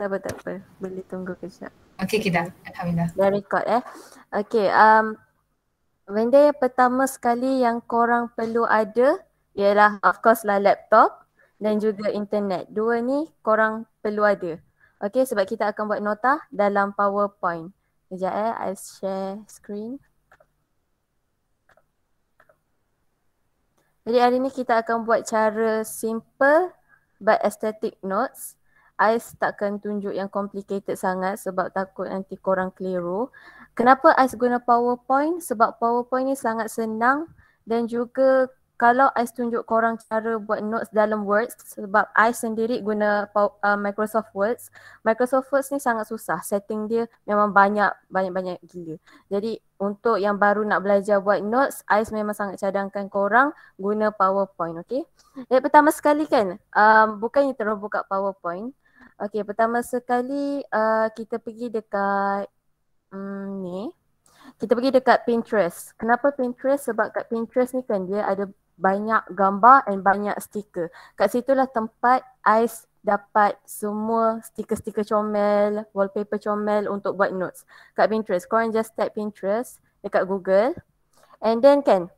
Tak apa, tak apa. Boleh tunggu kejap. Okey okay dah. Alhamdulillah. Dah record eh. Okey, um, benda yang pertama sekali yang korang perlu ada ialah of course lah laptop dan juga internet. Dua ni korang perlu ada. Okey, sebab kita akan buat nota dalam PowerPoint. Sekejap eh, I'll share screen. Jadi hari ni kita akan buat cara simple but aesthetic notes. I takkan tunjuk yang complicated sangat sebab takut nanti korang keliru. Kenapa I guna PowerPoint? Sebab PowerPoint ni sangat senang dan juga kalau I tunjuk korang cara buat notes dalam Words sebab I sendiri guna uh, Microsoft Words. Microsoft Words ni sangat susah. Setting dia memang banyak banyak-banyak gila. Jadi untuk yang baru nak belajar buat notes, I memang sangat cadangkan korang guna PowerPoint, okey. Yang pertama sekali kan, um, bukannya terus buka PowerPoint. Okey pertama sekali uh, kita pergi dekat um, ni. Kita pergi dekat Pinterest. Kenapa Pinterest? Sebab kat Pinterest ni kan dia ada banyak gambar and banyak stiker. Kat situlah tempat Ais dapat semua stiker-stiker comel, wallpaper comel untuk buat notes. Kat Pinterest, korang just type Pinterest dekat Google. And then kan,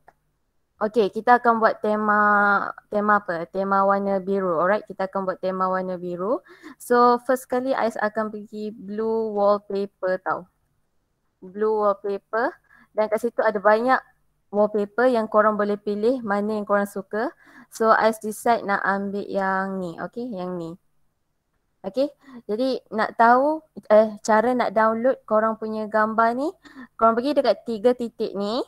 Okay, kita akan buat tema tema apa? Tema warna biru. Alright, kita akan buat tema warna biru. So, first kali Ais akan pergi blue wallpaper tau. Blue wallpaper. Dan kat situ ada banyak wallpaper yang korang boleh pilih mana yang korang suka. So, Ais decide nak ambil yang ni. Okay, yang ni. Okay, jadi nak tahu eh, cara nak download korang punya gambar ni, korang pergi dekat tiga titik ni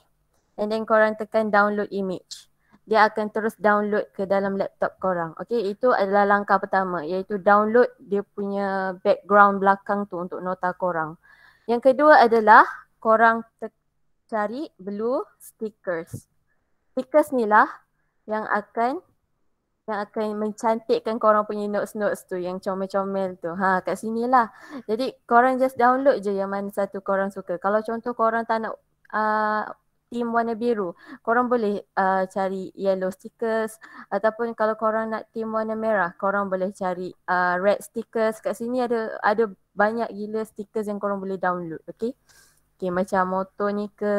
and then korang tekan download image. Dia akan terus download ke dalam laptop korang. Okay, itu adalah langkah pertama iaitu download dia punya background belakang tu untuk nota korang. Yang kedua adalah korang cari blue stickers. Stickers ni lah yang akan yang akan mencantikkan korang punya notes-notes tu yang comel-comel tu. Ha kat sini lah. Jadi korang just download je yang mana satu korang suka. Kalau contoh korang tak nak uh, tim warna biru korang boleh uh, cari yellow stickers ataupun kalau korang nak tim warna merah korang boleh cari uh, red stickers kat sini ada ada banyak gila stickers yang korang boleh download Okay. Okay. macam motor ni ke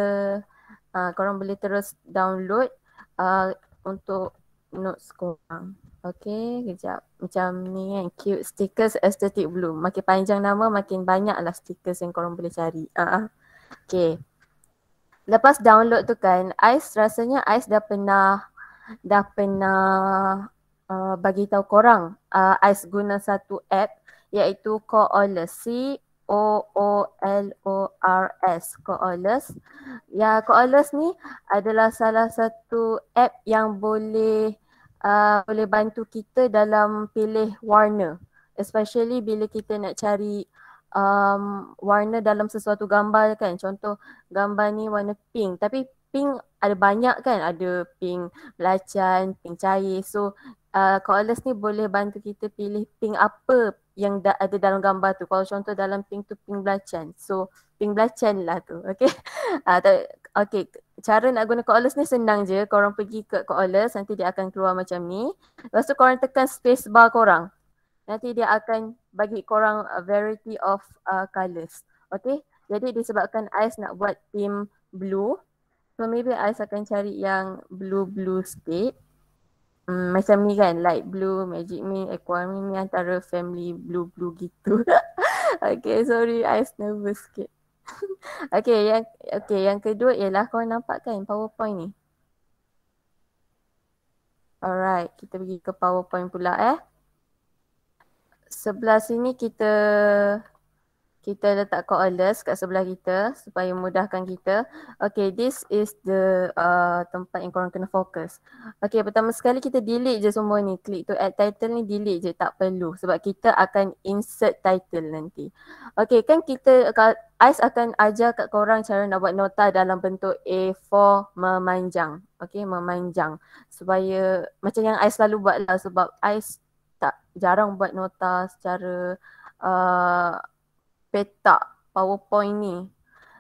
uh, korang boleh terus download uh, untuk notes korang Okay, kejap. Macam ni kan. Cute stickers aesthetic blue. Makin panjang nama, makin banyaklah stickers yang korang boleh cari. Uh-huh. Ah, ah. Okay lepas download tu kan Ais rasanya Ais dah pernah dah pernah uh, bagi tahu korang uh, Ais guna satu app iaitu Coolers C O O L O R S Coolers. Ya Coolers ni adalah salah satu app yang boleh uh, boleh bantu kita dalam pilih warna especially bila kita nak cari um, warna dalam sesuatu gambar kan. Contoh gambar ni warna pink tapi pink ada banyak kan. Ada pink belacan, pink cair. So uh, Koalas ni boleh bantu kita pilih pink apa yang da- ada dalam gambar tu. Kalau contoh dalam pink tu pink belacan. So pink belacan lah tu. Okay. Uh, ah, tak, okay. Cara nak guna Koalas ni senang je. Korang pergi ke Koalas nanti dia akan keluar macam ni. Lepas tu korang tekan space bar korang nanti dia akan bagi korang a variety of uh, colours. Okay, jadi disebabkan Ice nak buat team blue, so maybe Ice akan cari yang blue-blue sikit. Hmm, macam ni kan, light blue, magic me, aquarium ni antara family blue-blue gitu. okay, sorry Ice nervous sikit. okay, yang, okay, yang kedua ialah korang nampak kan powerpoint ni. Alright, kita pergi ke powerpoint pula eh sebelah sini kita kita letak coils kat sebelah kita supaya mudahkan kita. Okay, this is the uh, tempat yang korang kena fokus. Okay, pertama sekali kita delete je semua ni. Klik tu add title ni, delete je. Tak perlu sebab kita akan insert title nanti. Okay, kan kita, Ais akan ajar kat korang cara nak buat nota dalam bentuk A4 memanjang. Okay, memanjang. Supaya macam yang Ais selalu buat lah sebab Ais tak jarang buat nota secara uh, petak powerpoint ni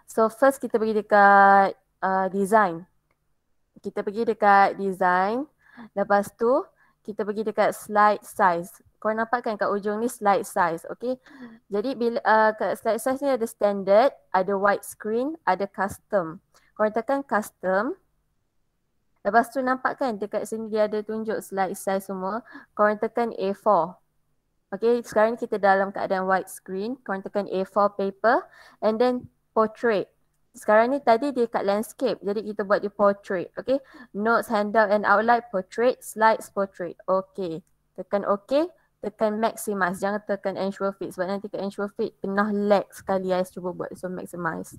so first kita pergi dekat uh, design kita pergi dekat design lepas tu kita pergi dekat slide size kau nampak kan kat ujung ni slide size okay jadi bila uh, kat slide size ni ada standard ada wide screen ada custom kau katakan custom Lepas tu nampak kan dekat sini dia ada tunjuk slide size semua. Korang tekan A4. Okay, sekarang kita dalam keadaan white screen. Korang tekan A4 paper and then portrait. Sekarang ni tadi dia kat landscape. Jadi kita buat dia portrait. Okay, notes, handout and outline, portrait, slides, portrait. Okay, tekan okay. Tekan maximize. Jangan tekan ensure fit sebab nanti ke ensure fit pernah lag sekali guys. Cuba buat so maximize.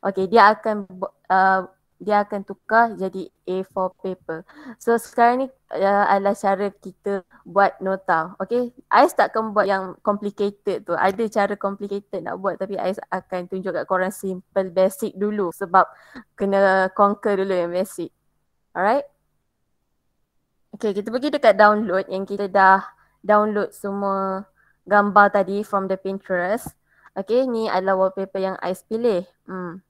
Okay, dia akan uh, dia akan tukar jadi A4 paper. So sekarang ni uh, adalah cara kita buat nota. Okay, I takkan buat yang complicated tu. Ada cara complicated nak buat tapi I akan tunjuk kat korang simple basic dulu sebab kena conquer dulu yang basic. Alright? Okay, kita pergi dekat download yang kita dah download semua gambar tadi from the Pinterest. Okay, ni adalah wallpaper yang I pilih. Hmm.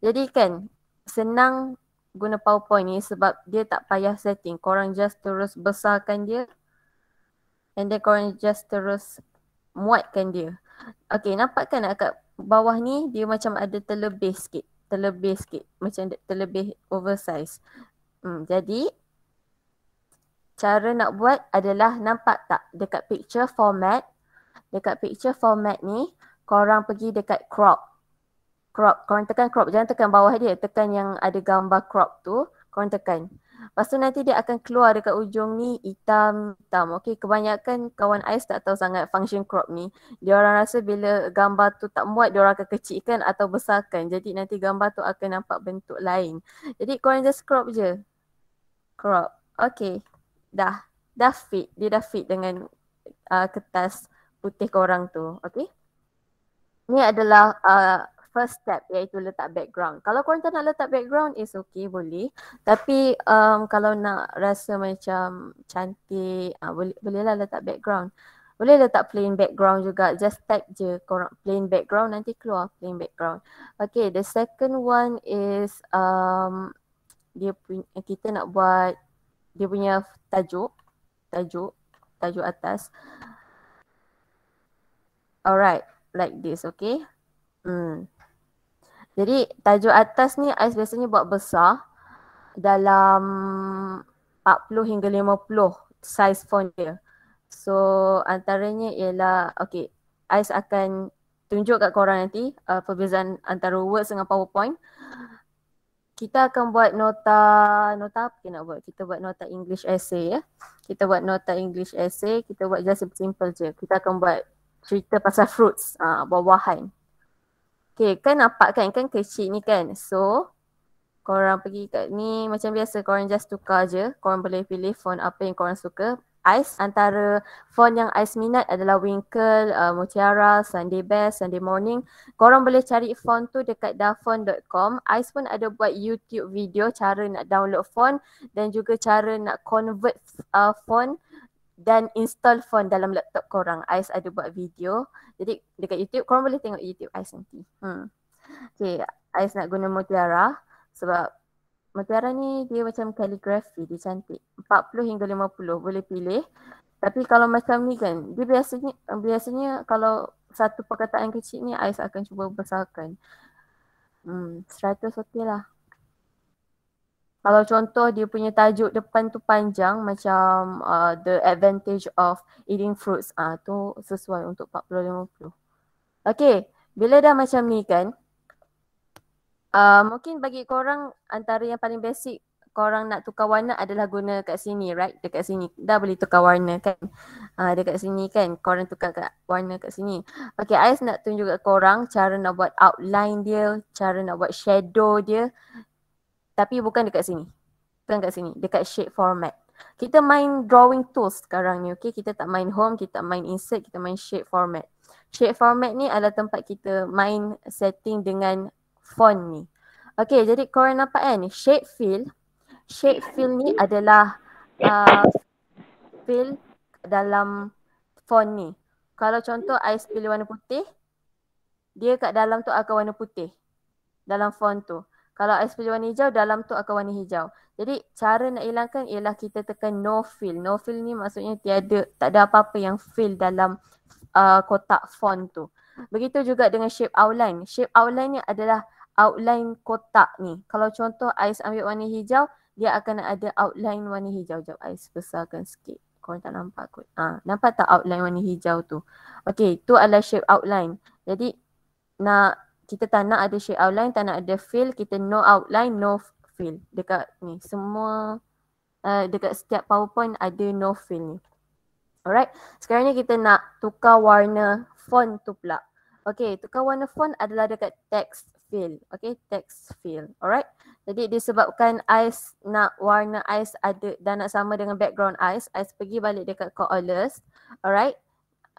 Jadi kan, senang guna powerpoint ni sebab dia tak payah setting. Korang just terus besarkan dia and then korang just terus muatkan dia. Okay nampak kan kat bawah ni dia macam ada terlebih sikit. Terlebih sikit. Macam terlebih oversize. Hmm, jadi cara nak buat adalah nampak tak dekat picture format. Dekat picture format ni korang pergi dekat crop crop. Korang tekan crop. Jangan tekan bawah dia. Tekan yang ada gambar crop tu. Korang tekan. Lepas tu nanti dia akan keluar dekat ujung ni hitam hitam. Okey kebanyakan kawan ais tak tahu sangat function crop ni. Dia orang rasa bila gambar tu tak muat dia orang akan kecilkan atau besarkan. Jadi nanti gambar tu akan nampak bentuk lain. Jadi korang just crop je. Crop. Okey. Dah. Dah fit. Dia dah fit dengan uh, kertas putih korang tu. Okey. Ni adalah uh, first step iaitu letak background. Kalau korang tak nak letak background, it's okay boleh. Tapi um, kalau nak rasa macam cantik, uh, boleh, bolehlah letak background. Boleh letak plain background juga. Just type je korang plain background nanti keluar plain background. Okay, the second one is um, dia punya, eh, kita nak buat dia punya tajuk. Tajuk. Tajuk atas. Alright, like this, okay? Hmm. Jadi tajuk atas ni ais biasanya buat besar dalam 40 hingga 50 size font dia. So antaranya ialah okay ais akan tunjuk kat korang nanti uh, perbezaan antara Word dengan PowerPoint. Kita akan buat nota, nota apa kita nak buat? Kita buat nota English essay ya. Kita buat nota English essay, kita buat just simple je. Kita akan buat cerita pasal fruits, uh, buah-buahan. Okay, kan nampak kan kan kecil ni kan. So, korang pergi kat ni macam biasa korang just tukar je. Korang boleh pilih font apa yang korang suka. Ice antara font yang Ice minat adalah Winkle, uh, Mutiara, Sunday Best, Sunday Morning. Korang boleh cari font tu dekat dafont.com. Ice pun ada buat YouTube video cara nak download font dan juga cara nak convert uh, font dan install phone dalam laptop korang. Ais ada buat video. Jadi dekat YouTube korang boleh tengok YouTube Ais nanti. Hmm. Okay, Ais nak guna Mutiara sebab Mutiara ni dia macam kaligrafi, dia cantik. 40 hingga 50 boleh pilih. Tapi kalau macam ni kan, dia biasanya biasanya kalau satu perkataan kecil ni Ais akan cuba besarkan. Hmm, 100 okey lah kalau contoh dia punya tajuk depan tu panjang macam uh, the advantage of eating fruits ah uh, tu sesuai untuk 40 50. Okey, bila dah macam ni kan uh, mungkin bagi korang antara yang paling basic korang nak tukar warna adalah guna kat sini right dekat sini dah boleh tukar warna kan ah uh, dekat sini kan korang tukar kat warna kat sini okey ais nak tunjuk kat korang cara nak buat outline dia cara nak buat shadow dia tapi bukan dekat sini. Bukan dekat sini. Dekat shape format. Kita main drawing tools sekarang ni. Okay. Kita tak main home. Kita tak main insert. Kita main shape format. Shape format ni adalah tempat kita main setting dengan font ni. Okay. Jadi korang nampak kan? Shape fill. Shape fill ni adalah uh, fill dalam font ni. Kalau contoh I pilih warna putih. Dia kat dalam tu akan warna putih. Dalam font tu. Kalau air sepuluh warna hijau, dalam tu akan warna hijau. Jadi cara nak hilangkan ialah kita tekan no fill. No fill ni maksudnya tiada, tak ada apa-apa yang fill dalam uh, kotak font tu. Begitu juga dengan shape outline. Shape outline ni adalah outline kotak ni. Kalau contoh ais ambil warna hijau, dia akan ada outline warna hijau. Sekejap ais besarkan sikit. Kau tak nampak kot. Ha, nampak tak outline warna hijau tu? Okay, tu adalah shape outline. Jadi nak kita tak nak ada shape outline, tak nak ada fill, kita no outline, no fill dekat ni. Semua uh, dekat setiap PowerPoint ada no fill ni. Alright, sekarang ni kita nak tukar warna font tu pula. Okay, tukar warna font adalah dekat text fill. Okay, text fill. Alright, jadi disebabkan ice nak warna ice ada dan nak sama dengan background ice, ice pergi balik dekat colors. Alright,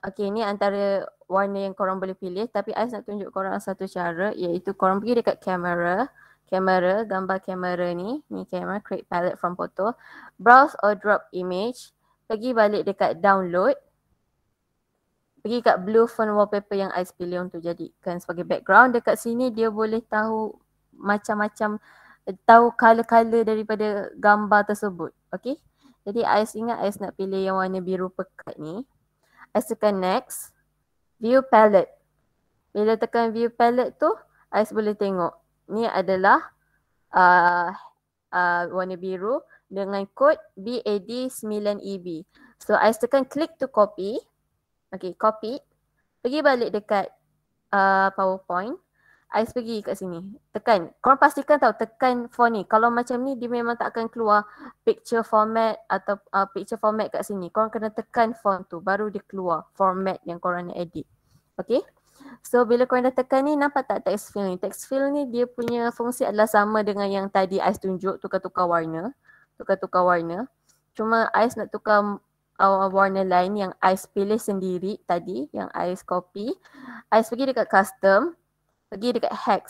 Okay ni antara warna yang korang boleh pilih tapi ais nak tunjuk korang satu cara iaitu korang pergi dekat kamera kamera, gambar kamera ni, ni kamera, create palette from photo browse or drop image pergi balik dekat download pergi kat blue phone wallpaper yang ais pilih untuk jadikan sebagai background dekat sini dia boleh tahu macam-macam tahu color-color daripada gambar tersebut, okay jadi ais ingat ais nak pilih yang warna biru pekat ni I tekan next. View palette. Bila tekan view palette tu, I boleh tengok. Ni adalah uh, uh, warna biru dengan kod BAD9EB. E so I tekan click to copy. Okay, copy. Pergi balik dekat uh, PowerPoint. Ais pergi kat sini. Tekan. Korang pastikan tau tekan font ni. Kalau macam ni dia memang tak akan keluar picture format atau uh, picture format kat sini. Korang kena tekan font tu baru dia keluar format yang korang nak edit. Okay. So bila korang dah tekan ni nampak tak text fill ni? Text fill ni dia punya fungsi adalah sama dengan yang tadi Ais tunjuk tukar-tukar warna. Tukar-tukar warna. Cuma Ais nak tukar uh, warna lain yang Ais pilih sendiri tadi yang Ais copy. Ais pergi dekat custom pergi dekat hex.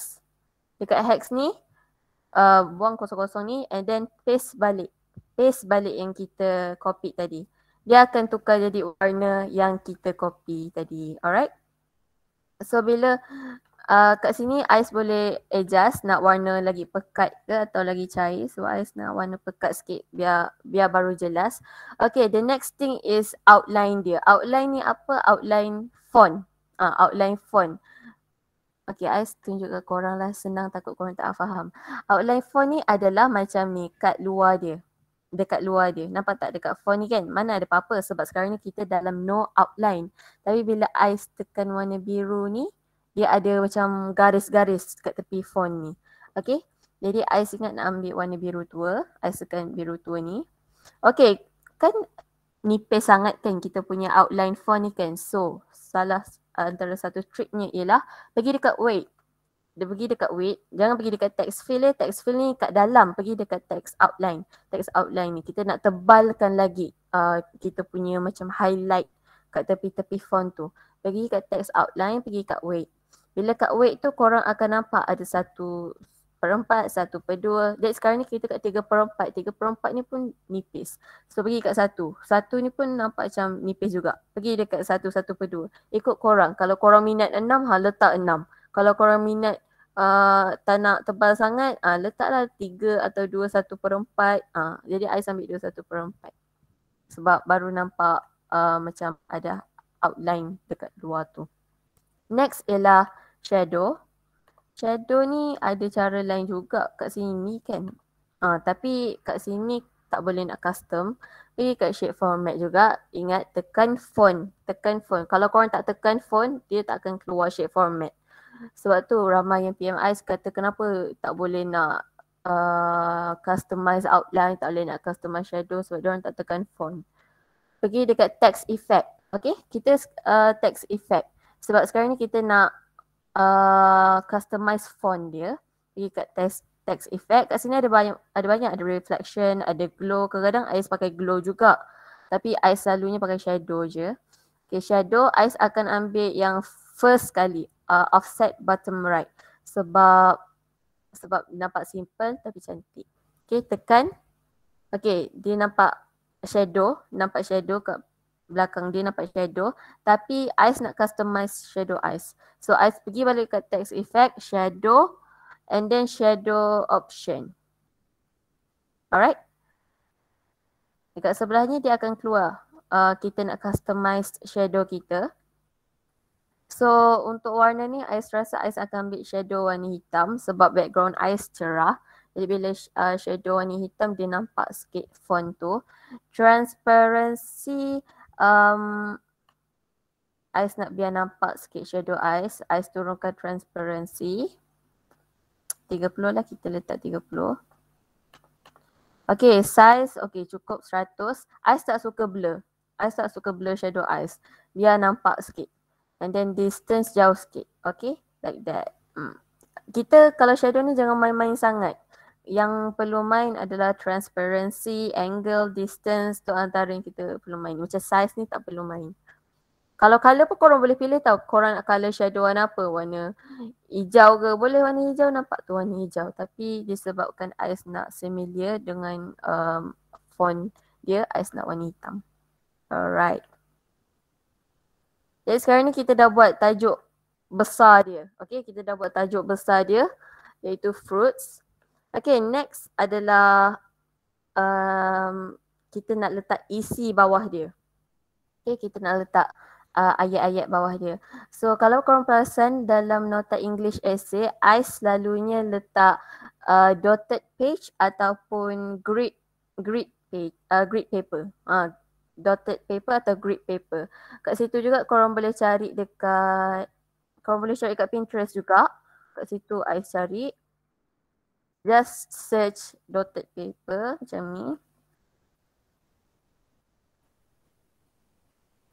Dekat hex ni, uh, buang kosong-kosong ni and then paste balik. Paste balik yang kita copy tadi. Dia akan tukar jadi warna yang kita copy tadi. Alright? So bila uh, kat sini Ais boleh adjust nak warna lagi pekat ke atau lagi cair. So Ais nak warna pekat sikit biar biar baru jelas. Okay, the next thing is outline dia. Outline ni apa? Outline font. Uh, outline font. Okay, I tunjuk ke korang lah senang takut korang tak faham. Outline font ni adalah macam ni, kat luar dia. Dekat luar dia. Nampak tak dekat font ni kan? Mana ada apa-apa sebab sekarang ni kita dalam no outline. Tapi bila I tekan warna biru ni, dia ada macam garis-garis kat tepi font ni. Okay, jadi I ingat nak ambil warna biru tua. I tekan biru tua ni. Okay, kan nipis sangat kan kita punya outline font ni kan? So, salah Uh, antara satu triknya ialah pergi dekat wait. Dia pergi dekat wait, jangan pergi dekat text fill eh. Text fill ni kat dalam, pergi dekat text outline. Text outline ni kita nak tebalkan lagi uh, kita punya macam highlight kat tepi-tepi font tu. Pergi kat text outline, pergi kat wait. Bila kat wait tu korang akan nampak ada satu per empat, satu per dua. Jadi sekarang ni kita kat tiga per empat. Tiga per empat ni pun nipis. So pergi kat satu. Satu ni pun nampak macam nipis juga. Pergi dekat satu, satu per dua. Ikut korang. Kalau korang minat enam, ha, letak enam. Kalau korang minat uh, tak nak tebal sangat, ha, letaklah tiga atau dua, satu per empat. Ha, jadi saya ambil dua, satu per empat. Sebab baru nampak uh, macam ada outline dekat luar tu. Next ialah shadow shadow ni ada cara lain juga kat sini kan. Ah tapi kat sini tak boleh nak custom. Pergi kat shape format juga. Ingat tekan phone. Tekan phone. Kalau korang tak tekan phone, dia tak akan keluar shape format. Sebab tu ramai yang PMI kata kenapa tak boleh nak uh, ah, customize outline, tak boleh nak customize shadow sebab orang tak tekan phone. Pergi dekat text effect. Okay, kita uh, text effect. Sebab sekarang ni kita nak Uh, customize font dia pergi kat text text effect kat sini ada banyak ada banyak ada reflection ada glow kadang-kadang ais pakai glow juga tapi ais selalunya pakai shadow je okey shadow ais akan ambil yang first kali uh, offset bottom right sebab sebab nampak simple tapi cantik okey tekan okey dia nampak shadow nampak shadow kat belakang dia nampak shadow tapi Ais nak customize shadow Ais. So Ais pergi balik ke text effect, shadow and then shadow option. Alright. Dekat sebelahnya dia akan keluar uh, kita nak customize shadow kita. So untuk warna ni Ais rasa Ais akan ambil shadow warna hitam sebab background Ais cerah. Jadi bila uh, shadow warna hitam dia nampak sikit font tu. Transparency um, Ais nak biar nampak sikit shadow Ais. Ais turunkan transparency. 30 lah kita letak 30. Okay size okay cukup 100. Ais tak suka blur. Ais tak suka blur shadow eyes. Biar nampak sikit. And then distance jauh sikit. Okay like that. Mm. Kita kalau shadow ni jangan main-main sangat yang perlu main adalah transparency, angle, distance tu antara yang kita perlu main. Macam size ni tak perlu main. Kalau color pun korang boleh pilih tau. Korang nak color shadow warna apa? Warna hijau ke? Boleh warna hijau nampak tu warna hijau. Tapi disebabkan ice nak familiar dengan um, font dia, ice nak warna hitam. Alright. Jadi sekarang ni kita dah buat tajuk besar dia. Okay, kita dah buat tajuk besar dia iaitu fruits. Okay, next adalah um, kita nak letak isi bawah dia. Okay, kita nak letak uh, ayat-ayat bawah dia. So, kalau korang perasan dalam nota English essay, I selalunya letak uh, dotted page ataupun grid grid page, uh, grid paper. Uh, dotted paper atau grid paper. Kat situ juga korang boleh cari dekat, korang boleh cari kat Pinterest juga. Kat situ I cari just search dotted paper macam ni.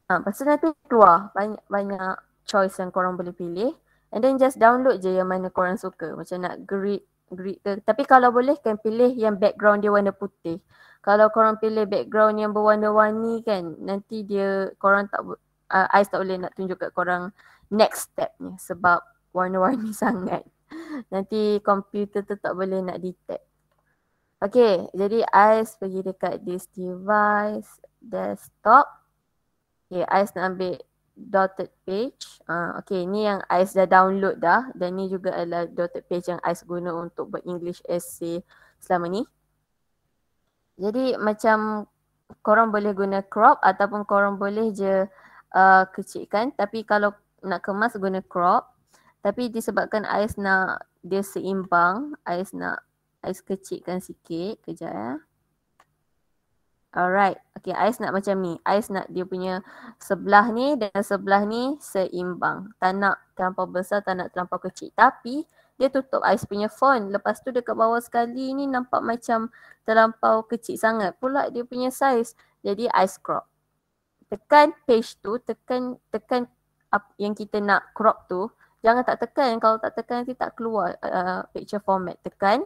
Ha, pasal nanti keluar banyak-banyak choice yang korang boleh pilih. And then just download je yang mana korang suka. Macam nak grid, grid ke. Tapi kalau boleh kan pilih yang background dia warna putih. Kalau korang pilih background yang berwarna-warni kan nanti dia korang tak uh, I tak boleh nak tunjuk kat korang next stepnya sebab warna-warni sangat. Nanti komputer tu tak boleh nak detect. Okay, jadi Ais pergi dekat this device desktop. Okay, Ais nak ambil dotted page. Uh, ah, okay, ni yang Ais dah download dah. Dan ni juga adalah dotted page yang Ais guna untuk buat English essay selama ni. Jadi macam korang boleh guna crop ataupun korang boleh je uh, kecilkan. Tapi kalau nak kemas guna crop. Tapi disebabkan Ais nak dia seimbang. Ais nak ais kecilkan sikit. Kejap ya. Alright. Okay, ais nak macam ni. Ais nak dia punya sebelah ni dan sebelah ni seimbang. Tak nak terlampau besar, tak nak terlampau kecil. Tapi dia tutup ais punya phone. Lepas tu dekat bawah sekali ni nampak macam terlampau kecil sangat pula dia punya size. Jadi ais crop. Tekan page tu, tekan tekan yang kita nak crop tu jangan tak tekan. Kalau tak tekan nanti tak keluar uh, picture format. Tekan,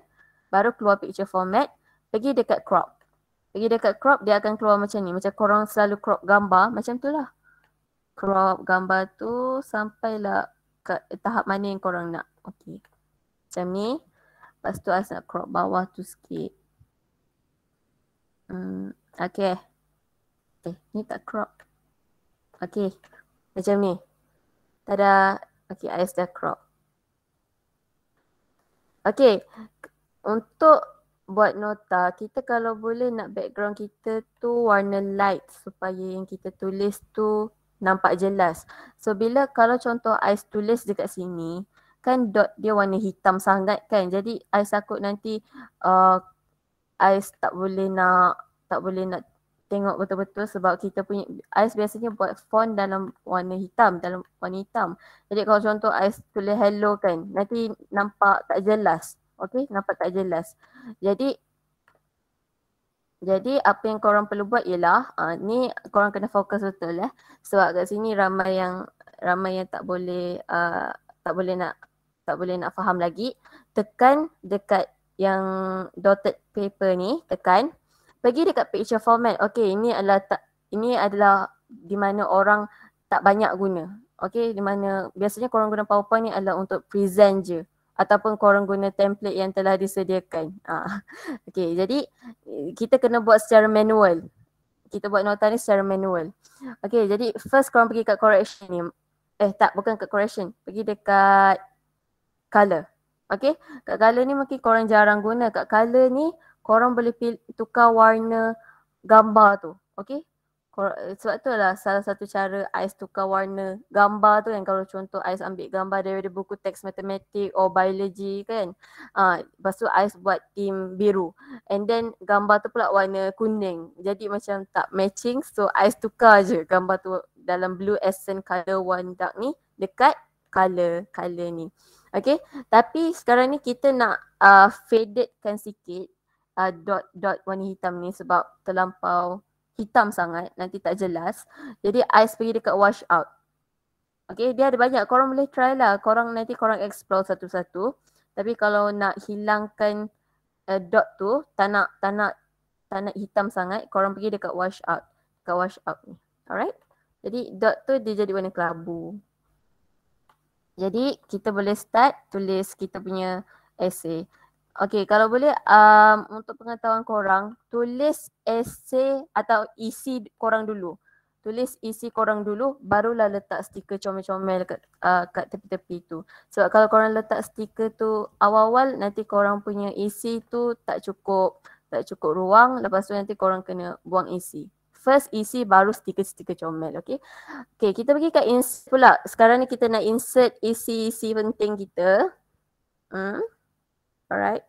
baru keluar picture format. Pergi dekat crop. Pergi dekat crop, dia akan keluar macam ni. Macam korang selalu crop gambar, macam tu lah. Crop gambar tu sampailah ke tahap mana yang korang nak. Okay. Macam ni. Lepas tu as crop bawah tu sikit. Hmm, okay. Eh, ni tak crop. Okay. Macam ni. Tada. Okey, ais dah crop. Okey, untuk buat nota, kita kalau boleh nak background kita tu warna light supaya yang kita tulis tu nampak jelas. So bila kalau contoh ais tulis dekat sini, kan dot dia warna hitam sangat kan. Jadi ais takut nanti uh, tak boleh nak tak boleh nak tengok betul-betul sebab kita punya ais biasanya buat font dalam warna hitam dalam warna hitam. Jadi kalau contoh ais tulis hello kan nanti nampak tak jelas. Okey, nampak tak jelas. Jadi jadi apa yang korang perlu buat ialah uh, ni korang kena fokus betul eh. Sebab kat sini ramai yang ramai yang tak boleh uh, tak boleh nak tak boleh nak faham lagi. Tekan dekat yang dotted paper ni, tekan pergi dekat picture format. Okey, ini adalah tak ini adalah di mana orang tak banyak guna. Okey, di mana biasanya korang guna PowerPoint ni adalah untuk present je ataupun korang guna template yang telah disediakan. Ha. Okey, jadi kita kena buat secara manual. Kita buat nota ni secara manual. Okey, jadi first korang pergi kat correction ni. Eh tak, bukan kat correction. Pergi dekat color. Okey, kat color ni mungkin korang jarang guna. Kat color ni korang boleh pil- tukar warna gambar tu. Okay? Kor- sebab tu adalah salah satu cara AIS tukar warna gambar tu yang Kalau contoh AIS ambil gambar daripada buku teks matematik or biology kan. Uh, lepas tu AIS buat tim biru. And then gambar tu pula warna kuning. Jadi macam tak matching. So AIS tukar je gambar tu dalam blue essence color one dark ni dekat color-color ni. Okay. Tapi sekarang ni kita nak uh, fadedkan sikit uh, dot dot warna hitam ni sebab terlampau hitam sangat nanti tak jelas jadi I pergi dekat wash out Okay dia ada banyak korang boleh try lah korang nanti korang explore satu-satu tapi kalau nak hilangkan uh, dot tu tak nak tak nak tak nak hitam sangat korang pergi dekat wash out dekat wash out ni alright jadi dot tu dia jadi warna kelabu jadi kita boleh start tulis kita punya essay Okay, kalau boleh um, untuk pengetahuan korang, tulis esay atau isi korang dulu. Tulis isi korang dulu, barulah letak stiker comel-comel kat, uh, kat tepi-tepi tu. Sebab kalau korang letak stiker tu awal-awal, nanti korang punya isi tu tak cukup tak cukup ruang. Lepas tu nanti korang kena buang isi. First isi baru stiker-stiker comel, okay? Okay, kita pergi kat insert pula. Sekarang ni kita nak insert isi-isi penting kita. Hmm. Alright.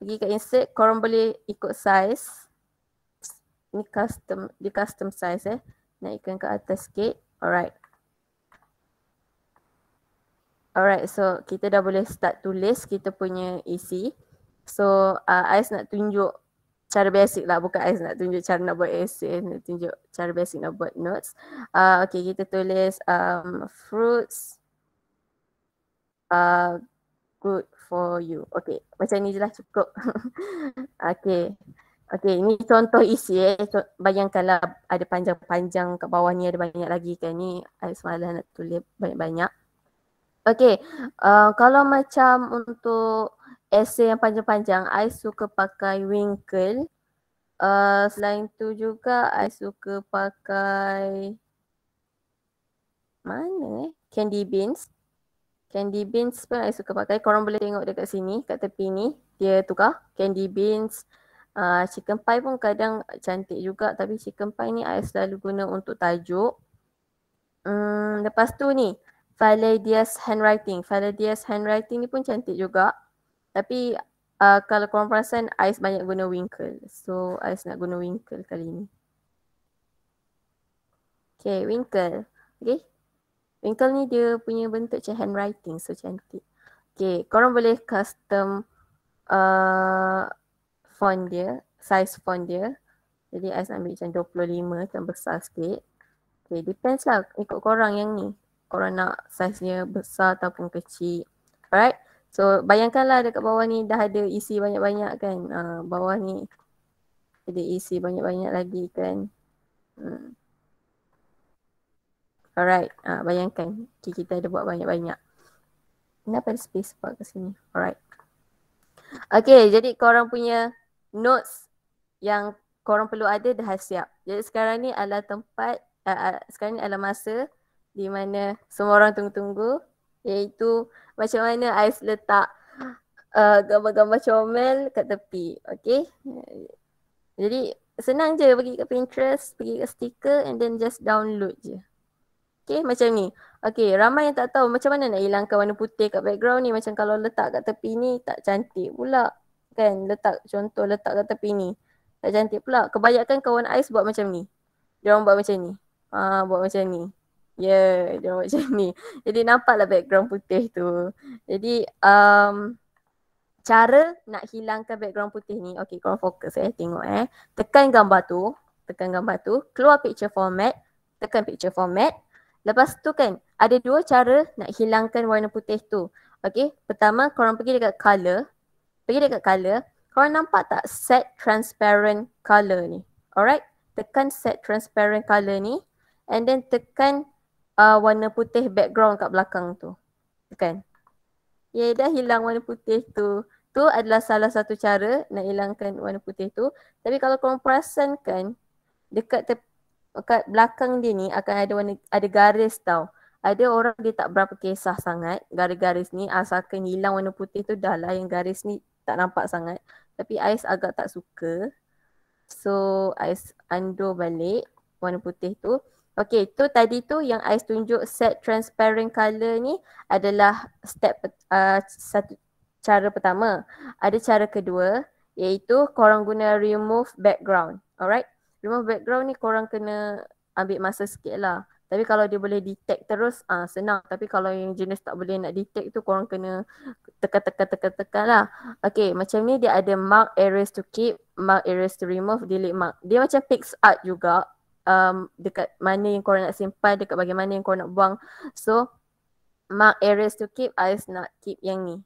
Pergi ke insert, korang boleh ikut size. Ni custom, di custom size eh. Naikkan ke atas sikit. Alright. Alright, so kita dah boleh start tulis kita punya isi. E so, uh, Ais nak tunjuk cara basic lah. Bukan Ais nak tunjuk cara nak buat essay. Nak tunjuk cara basic nak buat notes. Uh, okay, kita tulis um, fruits. Uh, good for you. Okay, macam ni je lah cukup. okay. Okay, ni contoh isi eh. Bayangkanlah ada panjang-panjang kat bawah ni ada banyak lagi kan ni. Saya semalam nak tulis banyak-banyak. Okay, uh, kalau macam untuk essay yang panjang-panjang, I suka pakai winkle. Uh, selain tu juga, I suka pakai mana eh? Candy beans. Candy beans pun saya suka pakai. Korang boleh tengok dekat sini, kat tepi ni. Dia tukar. Candy beans. Uh, chicken pie pun kadang cantik juga. Tapi chicken pie ni saya selalu guna untuk tajuk. Hmm, lepas tu ni. Faladias handwriting. Faladias handwriting ni pun cantik juga. Tapi uh, kalau korang perasan, Ais banyak guna winkle. So, Ais nak guna winkle kali ni. Okay, winkle. Okay, Wrinkle ni dia punya bentuk macam handwriting so cantik. Okay korang boleh custom uh, font dia, size font dia. Jadi I ambil macam 25 macam besar sikit. Okay depends lah ikut korang yang ni. Korang nak size dia besar ataupun kecil. Alright. So bayangkanlah dekat bawah ni dah ada isi banyak-banyak kan. Uh, bawah ni ada isi banyak-banyak lagi kan. Hmm. Alright, uh, bayangkan okay, kita ada buat banyak-banyak. Kenapa ada space buat kat sini? Alright. Okay, jadi korang punya notes yang korang perlu ada dah siap. Jadi sekarang ni adalah tempat, uh, uh, sekarang ni adalah masa di mana semua orang tunggu-tunggu iaitu macam mana Ais letak uh, gambar-gambar comel kat tepi. Okay. Jadi senang je pergi kat Pinterest, pergi kat sticker, and then just download je. Okay macam ni. Okay ramai yang tak tahu macam mana nak hilangkan warna putih kat background ni macam kalau letak kat tepi ni tak cantik pula kan letak contoh letak kat tepi ni tak cantik pula. Kebanyakan kawan ais buat macam ni. Dia orang buat macam ni. Ah buat macam ni. Yeah, dia orang buat macam ni. Jadi nampaklah background putih tu. Jadi um, cara nak hilangkan background putih ni, okay korang fokus eh, tengok eh. Tekan gambar tu, tekan gambar tu, keluar picture format, tekan picture format, Lepas tu kan ada dua cara nak hilangkan warna putih tu. Okay, pertama korang pergi dekat color. Pergi dekat color. Korang nampak tak set transparent color ni? Alright, tekan set transparent color ni. And then tekan uh, warna putih background kat belakang tu. Tekan. Ya yeah, dah hilang warna putih tu. Tu adalah salah satu cara nak hilangkan warna putih tu. Tapi kalau korang kan, dekat tepi kat belakang dia ni akan ada warna, ada garis tau. Ada orang dia tak berapa kisah sangat garis-garis ni asalkan hilang warna putih tu dah lah yang garis ni tak nampak sangat. Tapi Ais agak tak suka. So Ais undo balik warna putih tu. Okay tu tadi tu yang Ais tunjuk set transparent color ni adalah step uh, satu cara pertama. Ada cara kedua iaitu korang guna remove background. Alright rumah background ni korang kena ambil masa sikit lah. Tapi kalau dia boleh detect terus, uh, senang. Tapi kalau yang jenis tak boleh nak detect tu, korang kena tekan-tekan-tekan-tekan lah. Okay, macam ni dia ada mark areas to keep, mark areas to remove, delete mark. Dia macam pix art juga. Um, dekat mana yang korang nak simpan, dekat bagaimana yang korang nak buang. So, mark areas to keep, I nak keep yang ni.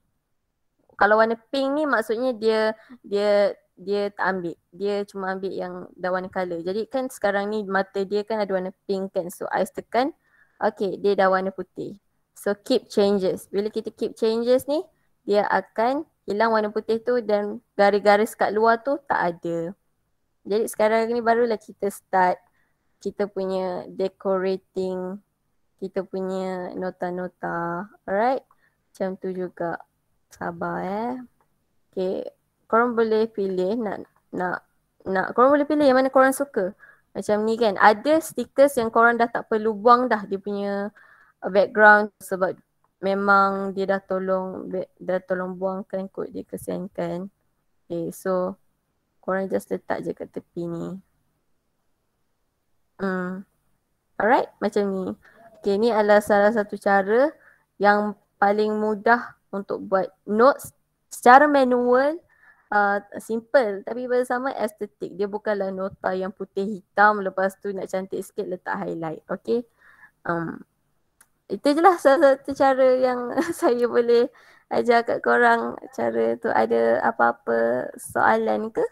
Kalau warna pink ni maksudnya dia dia dia tak ambil. Dia cuma ambil yang dah warna colour. Jadi kan sekarang ni mata dia kan ada warna pink kan. So I tekan, okay dia dah warna putih. So keep changes. Bila kita keep changes ni, dia akan hilang warna putih tu dan garis-garis kat luar tu tak ada. Jadi sekarang ni barulah kita start kita punya decorating kita punya nota-nota. Alright. Macam tu juga. Sabar eh. Okay korang boleh pilih nak nak nak korang boleh pilih yang mana korang suka. Macam ni kan. Ada stickers yang korang dah tak perlu buang dah dia punya background sebab memang dia dah tolong dah tolong buangkan kot dia kesiankan. Okay eh, so korang just letak je kat tepi ni. Hmm. Alright macam ni. Okay ni adalah salah satu cara yang paling mudah untuk buat notes secara manual uh, simple tapi pada sama estetik. Dia bukanlah nota yang putih hitam lepas tu nak cantik sikit letak highlight. Okay. Um, itu je lah salah satu cara yang saya boleh ajar kat korang cara tu ada apa-apa soalan ke?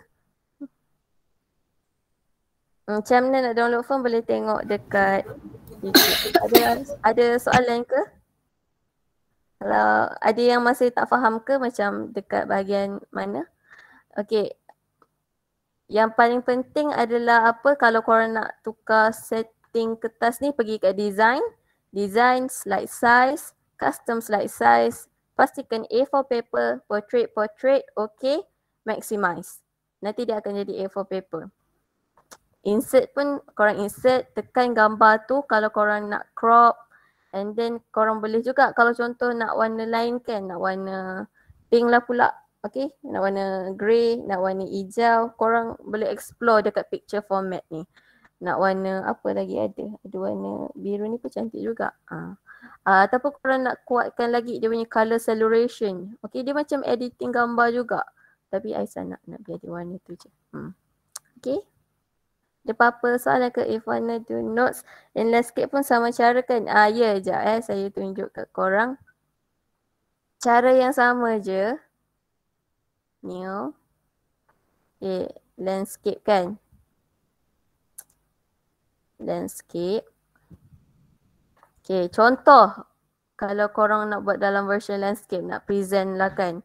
Macam mana nak download form boleh tengok dekat ada, ada soalan ke? Kalau ada yang masih tak faham ke macam dekat bahagian mana? Okay. Yang paling penting adalah apa kalau korang nak tukar setting kertas ni pergi kat design. Design, slide size, custom slide size. Pastikan A4 paper, portrait, portrait, okay. Maximize. Nanti dia akan jadi A4 paper. Insert pun korang insert, tekan gambar tu kalau korang nak crop and then korang boleh juga kalau contoh nak warna lain kan, nak warna pink lah pula Okay, nak warna grey, nak warna hijau, korang boleh explore dekat picture format ni. Nak warna apa lagi ada? Ada warna biru ni pun cantik juga. Ah. Ha. Uh, korang nak kuatkan lagi dia punya color saturation. Okay, dia macam editing gambar juga. Tapi Aisyah nak nak biar dia warna tu je. Hmm. Okay. Ada apa-apa soalan ke if wanna do notes in landscape pun sama cara kan? Ah, ya yeah, je eh. Saya tunjuk kat korang. Cara yang sama je new okay, eh, landscape kan landscape okay contoh kalau korang nak buat dalam version landscape nak present lah kan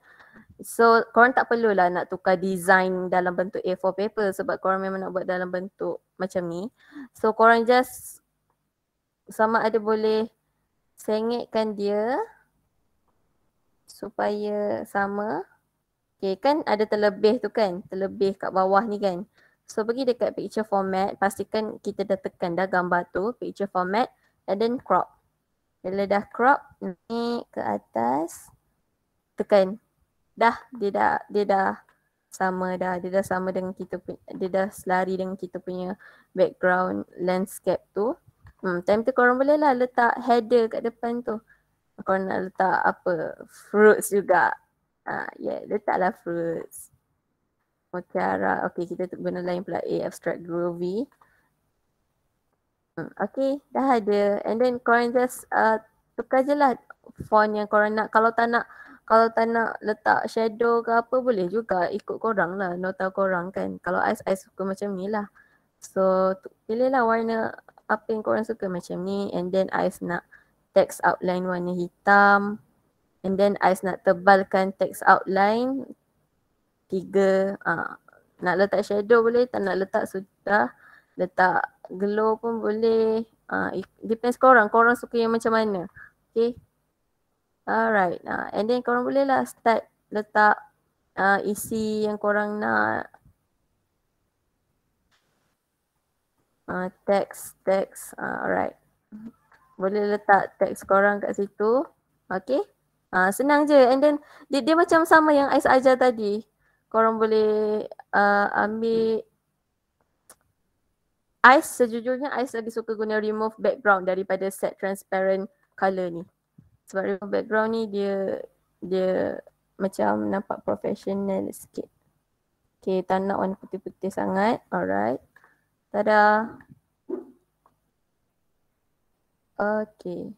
so korang tak perlulah nak tukar design dalam bentuk A4 paper sebab korang memang nak buat dalam bentuk macam ni so korang just sama ada boleh sengitkan dia supaya sama Okay kan ada terlebih tu kan terlebih kat bawah ni kan So pergi dekat picture format pastikan kita dah tekan dah gambar tu picture format and then crop Bila dah crop ni ke atas tekan dah dia dah dia dah sama dah dia dah sama dengan kita punya dia dah selari dengan kita punya background landscape tu hmm, time tu korang boleh lah letak header kat depan tu korang nak letak apa fruits juga Ah, yeah, letaklah fruits. Mutiara. Okay, kita guna lain pula. A abstract groovy. Hmm, okay, dah ada. And then korang just uh, tukar je lah font yang korang nak. Kalau tak nak kalau tak nak letak shadow ke apa boleh juga ikut korang lah nota korang kan. Kalau I, I suka macam ni lah. So pilih lah warna apa yang korang suka macam ni and then I nak text outline warna hitam. And then I nak tebalkan text outline Tiga uh, Nak letak shadow boleh tak nak letak sudah Letak glow pun boleh uh, Depends korang, korang suka yang macam mana Okay Alright, uh, and then korang boleh lah start letak uh, isi yang korang nak Uh, text, text, uh, alright. Boleh letak text korang kat situ. Okay. Ha, senang je and then dia, dia macam sama yang Ais aja tadi. Korang boleh uh, ambil Ais sejujurnya Ais lagi suka guna remove background daripada set transparent color ni. Sebab remove background ni dia dia macam nampak professional sikit. Okay tak nak warna putih-putih sangat. Alright. Tada. Okay.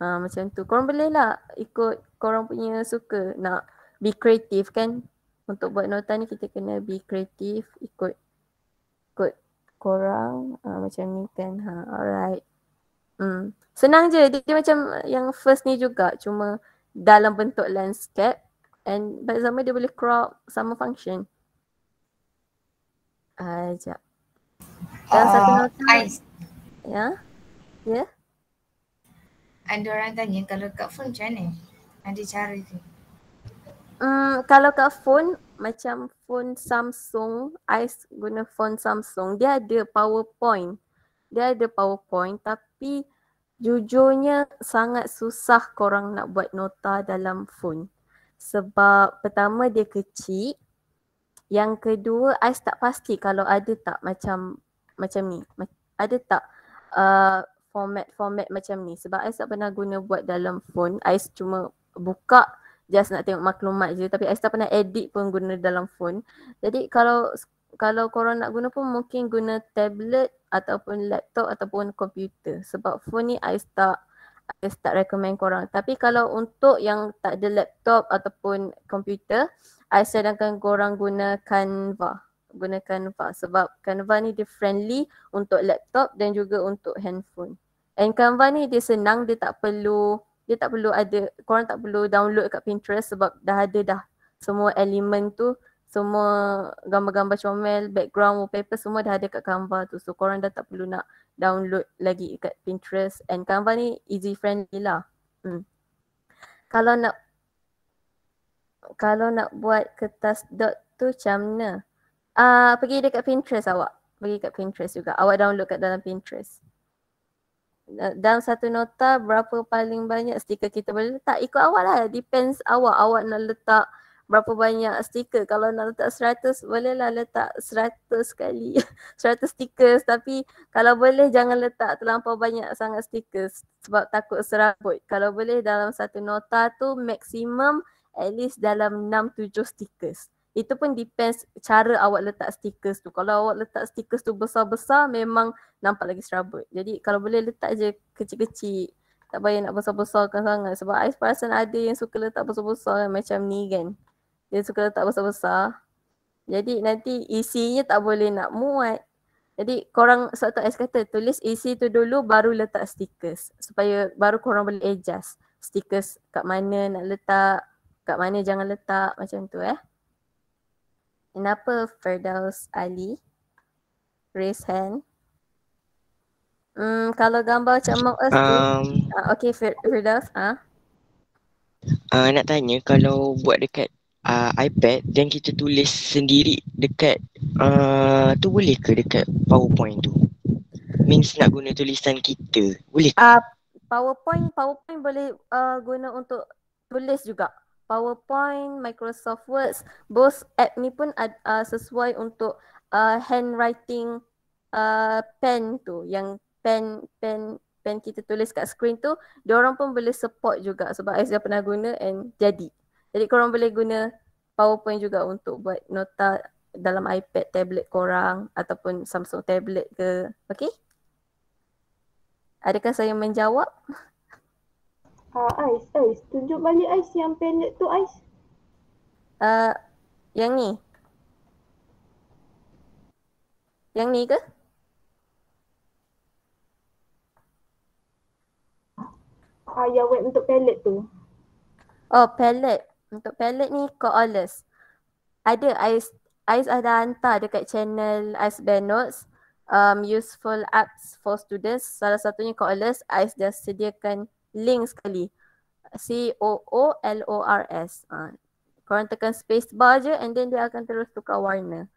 Ha, macam tu. Korang boleh lah ikut korang punya suka nak be creative kan. Untuk buat nota ni kita kena be creative ikut ikut korang ha, macam ni kan. Ha, alright. Hmm. Senang je. Dia, dia macam yang first ni juga cuma dalam bentuk landscape and by the dia boleh crop sama function. Ah, uh, jap. uh, satu nota. Ya. Ya. Yeah? ada orang tanya kalau kat phone macam ni? Ada cara tu? Uh, hmm, kalau kat phone macam phone Samsung, I guna phone Samsung, dia ada PowerPoint. Dia ada PowerPoint tapi jujurnya sangat susah korang nak buat nota dalam phone. Sebab pertama dia kecil, yang kedua I tak pasti kalau ada tak macam macam ni. Ada tak uh, format-format macam ni sebab saya tak pernah guna buat dalam phone saya cuma buka just nak tengok maklumat je tapi saya tak pernah edit pun guna dalam phone jadi kalau kalau korang nak guna pun mungkin guna tablet ataupun laptop ataupun komputer sebab phone ni saya tak saya tak recommend korang tapi kalau untuk yang tak ada laptop ataupun komputer saya sedangkan korang gunakan Canva guna Canva sebab Canva ni dia friendly untuk laptop dan juga untuk handphone. And Canva ni dia senang dia tak perlu dia tak perlu ada korang tak perlu download kat Pinterest sebab dah ada dah semua elemen tu semua gambar-gambar comel, background, wallpaper semua dah ada kat Canva tu. So korang dah tak perlu nak download lagi kat Pinterest and Canva ni easy friendly lah. Hmm. Kalau nak kalau nak buat kertas dot tu macam mana? uh, pergi dekat Pinterest awak. Pergi dekat Pinterest juga. Awak download kat dalam Pinterest. Dalam satu nota berapa paling banyak stiker kita boleh letak ikut awak lah. Depends awak. Awak nak letak berapa banyak stiker. Kalau nak letak seratus bolehlah letak seratus kali. seratus stiker tapi kalau boleh jangan letak terlampau banyak sangat stiker sebab takut serabut. Kalau boleh dalam satu nota tu maksimum at least dalam enam tujuh stiker itu pun depends cara awak letak stickers tu. Kalau awak letak stickers tu besar-besar memang nampak lagi serabut. Jadi kalau boleh letak je kecil-kecil. Tak payah nak besar-besarkan sangat sebab I perasan ada yang suka letak besar-besar kan? macam ni kan. Dia suka letak besar-besar. Jadi nanti isinya e tak boleh nak muat. Jadi korang sebab tu kata tulis isi e tu dulu baru letak stickers supaya baru korang boleh adjust stickers kat mana nak letak, kat mana jangan letak macam tu eh kenapa Firdaus Ali raise hand? Hmm, kalau gambar macam Mok Us um, tu. Ah, okay, Firdaus. Ha? Ah. Ha? Uh, nak tanya kalau buat dekat uh, iPad dan kita tulis sendiri dekat uh, tu boleh ke dekat PowerPoint tu? Means nak guna tulisan kita. Boleh ke? Uh, PowerPoint, PowerPoint boleh uh, guna untuk tulis juga. PowerPoint, Microsoft Word, both app ni pun uh, sesuai untuk uh, handwriting uh, pen tu yang pen pen pen kita tulis kat screen tu dia orang pun boleh support juga sebab saya dah pernah guna and jadi. Jadi korang boleh guna PowerPoint juga untuk buat nota dalam iPad tablet korang ataupun Samsung tablet ke. Okay? Adakah saya menjawab? Ah, ais, ais. Tunjuk balik ais yang pendek tu ais. Eh, uh, yang ni. Yang ni ke? Ah, yang wet untuk pallet tu. Oh, pallet. Untuk pallet ni coreless. Ada ais ais ada hantar dekat channel ais Bear um, useful apps for students. Salah satunya coreless. Ais dah sediakan link sekali. C-O-O-L-O-R-S. Ha. Korang tekan spacebar je and then dia akan terus tukar warna.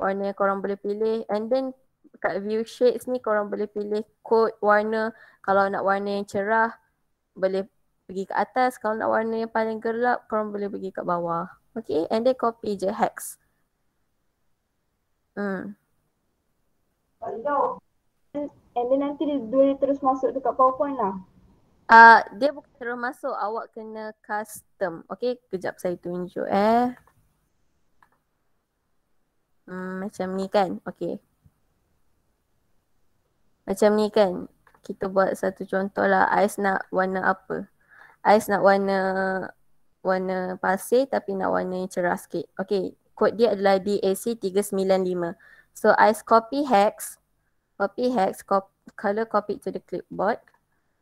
Warna yang korang boleh pilih and then kat view shades ni korang boleh pilih kod warna. Kalau nak warna yang cerah boleh pergi ke atas. Kalau nak warna yang paling gelap korang boleh pergi ke bawah. Okay and then copy je hex. Hmm. And then nanti dia, dia terus masuk dekat powerpoint lah. Uh, dia bukan terus masuk. Awak kena custom. Okay, kejap saya tunjuk eh. Hmm, macam ni kan. Okay. Macam ni kan. Kita buat satu contoh lah. Ais nak warna apa? Ais nak warna warna pasir tapi nak warna yang cerah sikit. Okay. Kod dia adalah DAC395. So, Ais copy hex. Copy hex. Co- color copy to the clipboard.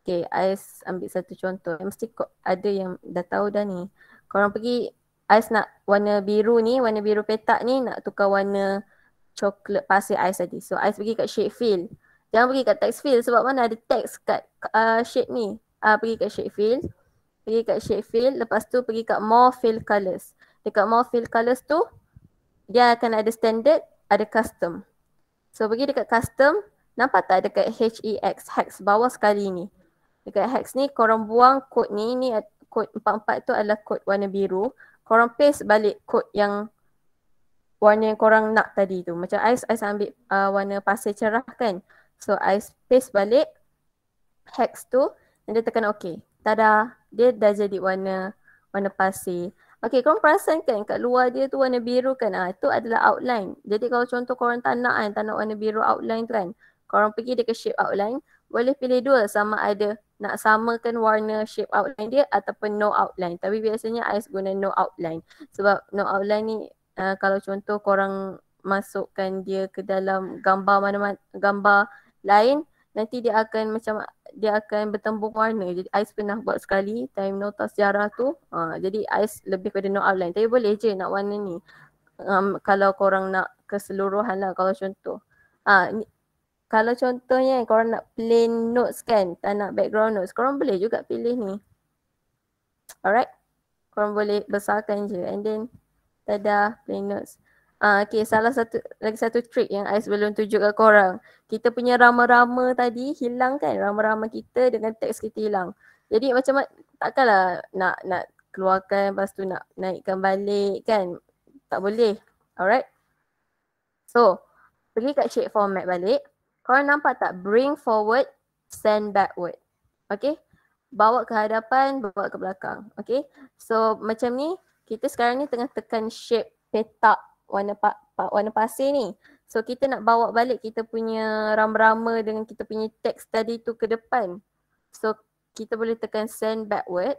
Okay, Ais ambil satu contoh. Mesti ada yang dah tahu dah ni. Korang pergi, Ais nak warna biru ni, warna biru petak ni nak tukar warna coklat pasir Ais tadi. So, Ais pergi kat shape fill. Jangan pergi kat text fill sebab mana ada text kat uh, shape ni. Uh, pergi kat shape fill. Pergi kat shape fill. Lepas tu pergi kat more fill colors. Dekat more fill colors tu, dia akan ada standard, ada custom. So, pergi dekat custom. Nampak tak dekat HEX, hex bawah sekali ni dekat hex ni korang buang kod ni ni kod 44 tu adalah kod warna biru korang paste balik kod yang warna yang korang nak tadi tu macam ice ice ambil uh, warna pasir cerah kan so ice paste balik hex tu dan dia tekan OK. tada dia dah jadi warna warna pasir Okay, korang perasan kan kat luar dia tu warna biru kan? Ah, itu adalah outline. Jadi kalau contoh korang tak nak kan, tak nak warna biru outline tu kan? Korang pergi dekat shape outline, boleh pilih dua sama ada nak samakan warna shape outline dia ataupun no outline. Tapi biasanya I guna no outline. Sebab no outline ni uh, kalau contoh korang masukkan dia ke dalam gambar mana-mana gambar lain nanti dia akan macam dia akan bertembung warna. Jadi Ais pernah buat sekali time nota sejarah tu. Ha, jadi Ais lebih pada no outline. Tapi boleh je nak warna ni. Um, kalau korang nak keseluruhan lah kalau contoh. Ah, ni kalau contohnya korang nak plain notes kan, tak nak background notes, korang boleh juga pilih ni. Alright. Korang boleh besarkan je and then tada plain notes. Ah uh, okay, salah satu lagi satu trick yang I sebelum tunjuk ke korang. Kita punya rama-rama tadi hilang kan, rama-rama kita dengan teks kita hilang. Jadi macam takkanlah nak nak keluarkan lepas tu nak naikkan balik kan. Tak boleh. Alright. So, pergi kat check format balik. Korang nampak tak? Bring forward, send backward. Okay? Bawa ke hadapan, bawa ke belakang. Okay? So macam ni, kita sekarang ni tengah tekan shape petak warna, pa- pa- warna pasir ni. So kita nak bawa balik kita punya rama-rama dengan kita punya teks tadi tu ke depan. So kita boleh tekan send backward.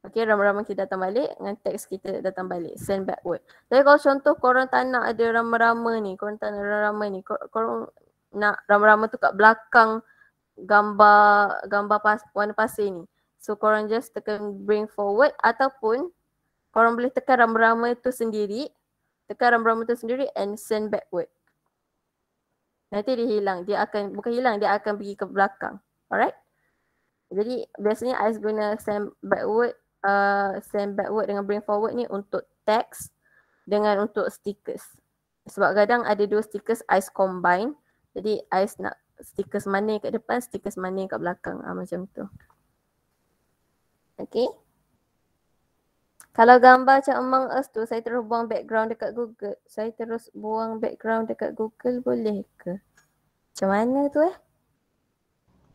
Okay, rama-rama kita datang balik dengan teks kita datang balik. Send backward. Tapi kalau contoh korang tak nak ada rama-rama ni, korang tak nak rama-rama ni, kor- korang nak rama-rama tu kat belakang gambar gambar pas, warna pasir ni. So korang just tekan bring forward ataupun korang boleh tekan rama-rama tu sendiri. Tekan rama-rama tu sendiri and send backward. Nanti dia hilang. Dia akan, bukan hilang, dia akan pergi ke belakang. Alright? Jadi biasanya I guna send backward, uh, send backward dengan bring forward ni untuk text dengan untuk stickers. Sebab kadang ada dua stickers I combine jadi Ais nak stiker semanis kat depan, stiker semanis kat belakang ha, macam tu. Okay. Kalau gambar macam Among Us tu, saya terus buang background dekat Google. Saya terus buang background dekat Google boleh ke? Macam mana tu eh?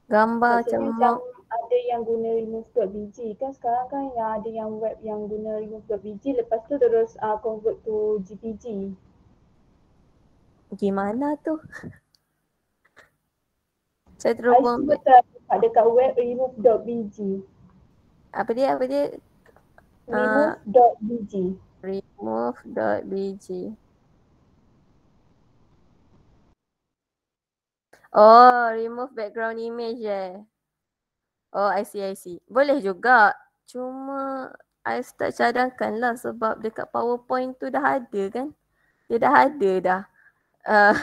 Gambar macam Among ada yang guna remove remove.bg kan sekarang kan yang ada yang web yang guna remove remove.bg lepas tu terus uh, convert to jpg gimana tu Saya terhubung ada kat web remove.bg. Apa dia? Apa dia? remove.bg. Uh, remove.bg. Oh, remove background image eh. Oh, I see, I see. Boleh juga. Cuma I start cadangkan lah sebab dekat powerpoint tu dah ada kan. Dia dah ada dah. Uh,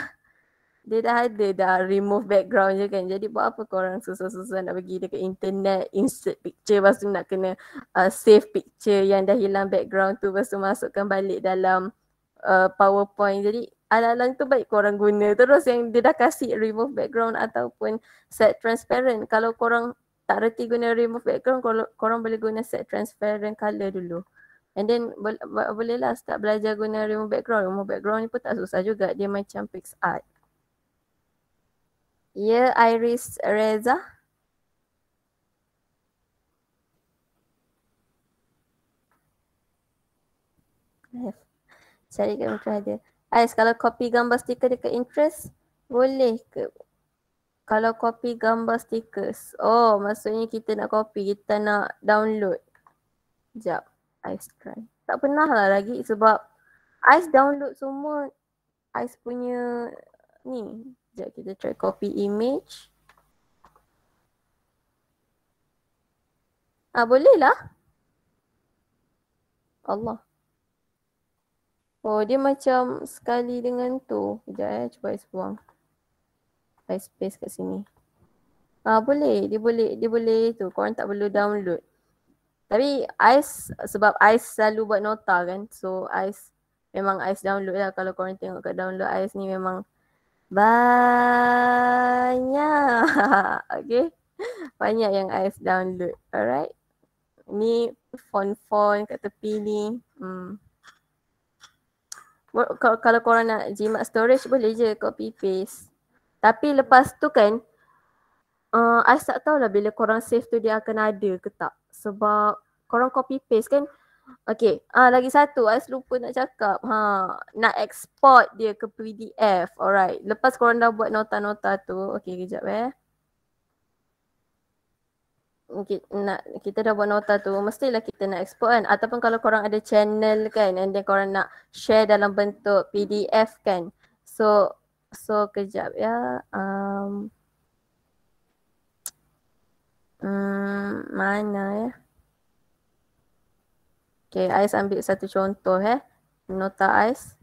dia dah ada dah remove background je kan jadi buat apa korang susah-susah nak pergi dekat internet insert picture lepas tu nak kena uh, save picture yang dah hilang background tu lepas tu masukkan balik dalam uh, powerpoint jadi alang-alang tu baik korang guna terus yang dia dah kasih remove background ataupun set transparent kalau korang tak reti guna remove background korang boleh guna set transparent color dulu And then bolehlah start belajar guna remove background. Remove background ni pun tak susah juga. Dia macam pixart. Ya, Iris Reza. Cari kat muka ada. Ais, kalau copy gambar stiker dekat interest, boleh ke? Kalau copy gambar stikers. Oh, maksudnya kita nak copy, kita nak download. Sekejap, Ais try. Tak pernah lah lagi sebab Ais download semua Ais punya ni, Sekejap kita try copy image. Ah boleh lah. Allah. Oh dia macam sekali dengan tu. Sekejap eh cuba saya buang. Saya space kat sini. Ah boleh, dia boleh dia boleh tu. Kau tak perlu download. Tapi ice sebab ice selalu buat nota kan. So ice memang ice download lah kalau kau tengok kat download ice ni memang banyak. Okay. Banyak yang I download. Alright. Ni phone-phone kat tepi ni. Hmm. Kalau korang nak jimat storage boleh je copy paste. Tapi lepas tu kan uh, I tak tahulah bila korang save tu dia akan ada ke tak. Sebab korang copy paste kan Okay, ah lagi satu, saya lupa nak cakap. Ha, nak export dia ke PDF. Alright. Lepas korang dah buat nota-nota tu, okay kejap eh. Okay, nak, kita dah buat nota tu, mestilah kita nak export kan. Ataupun kalau korang ada channel kan and then korang nak share dalam bentuk PDF kan. So, so kejap ya. Um, um mana ya? Eh? Okay, Ais ambil satu contoh eh. Nota Ais.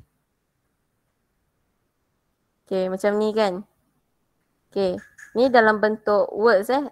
Okay, macam ni kan. Okay, ni dalam bentuk words eh.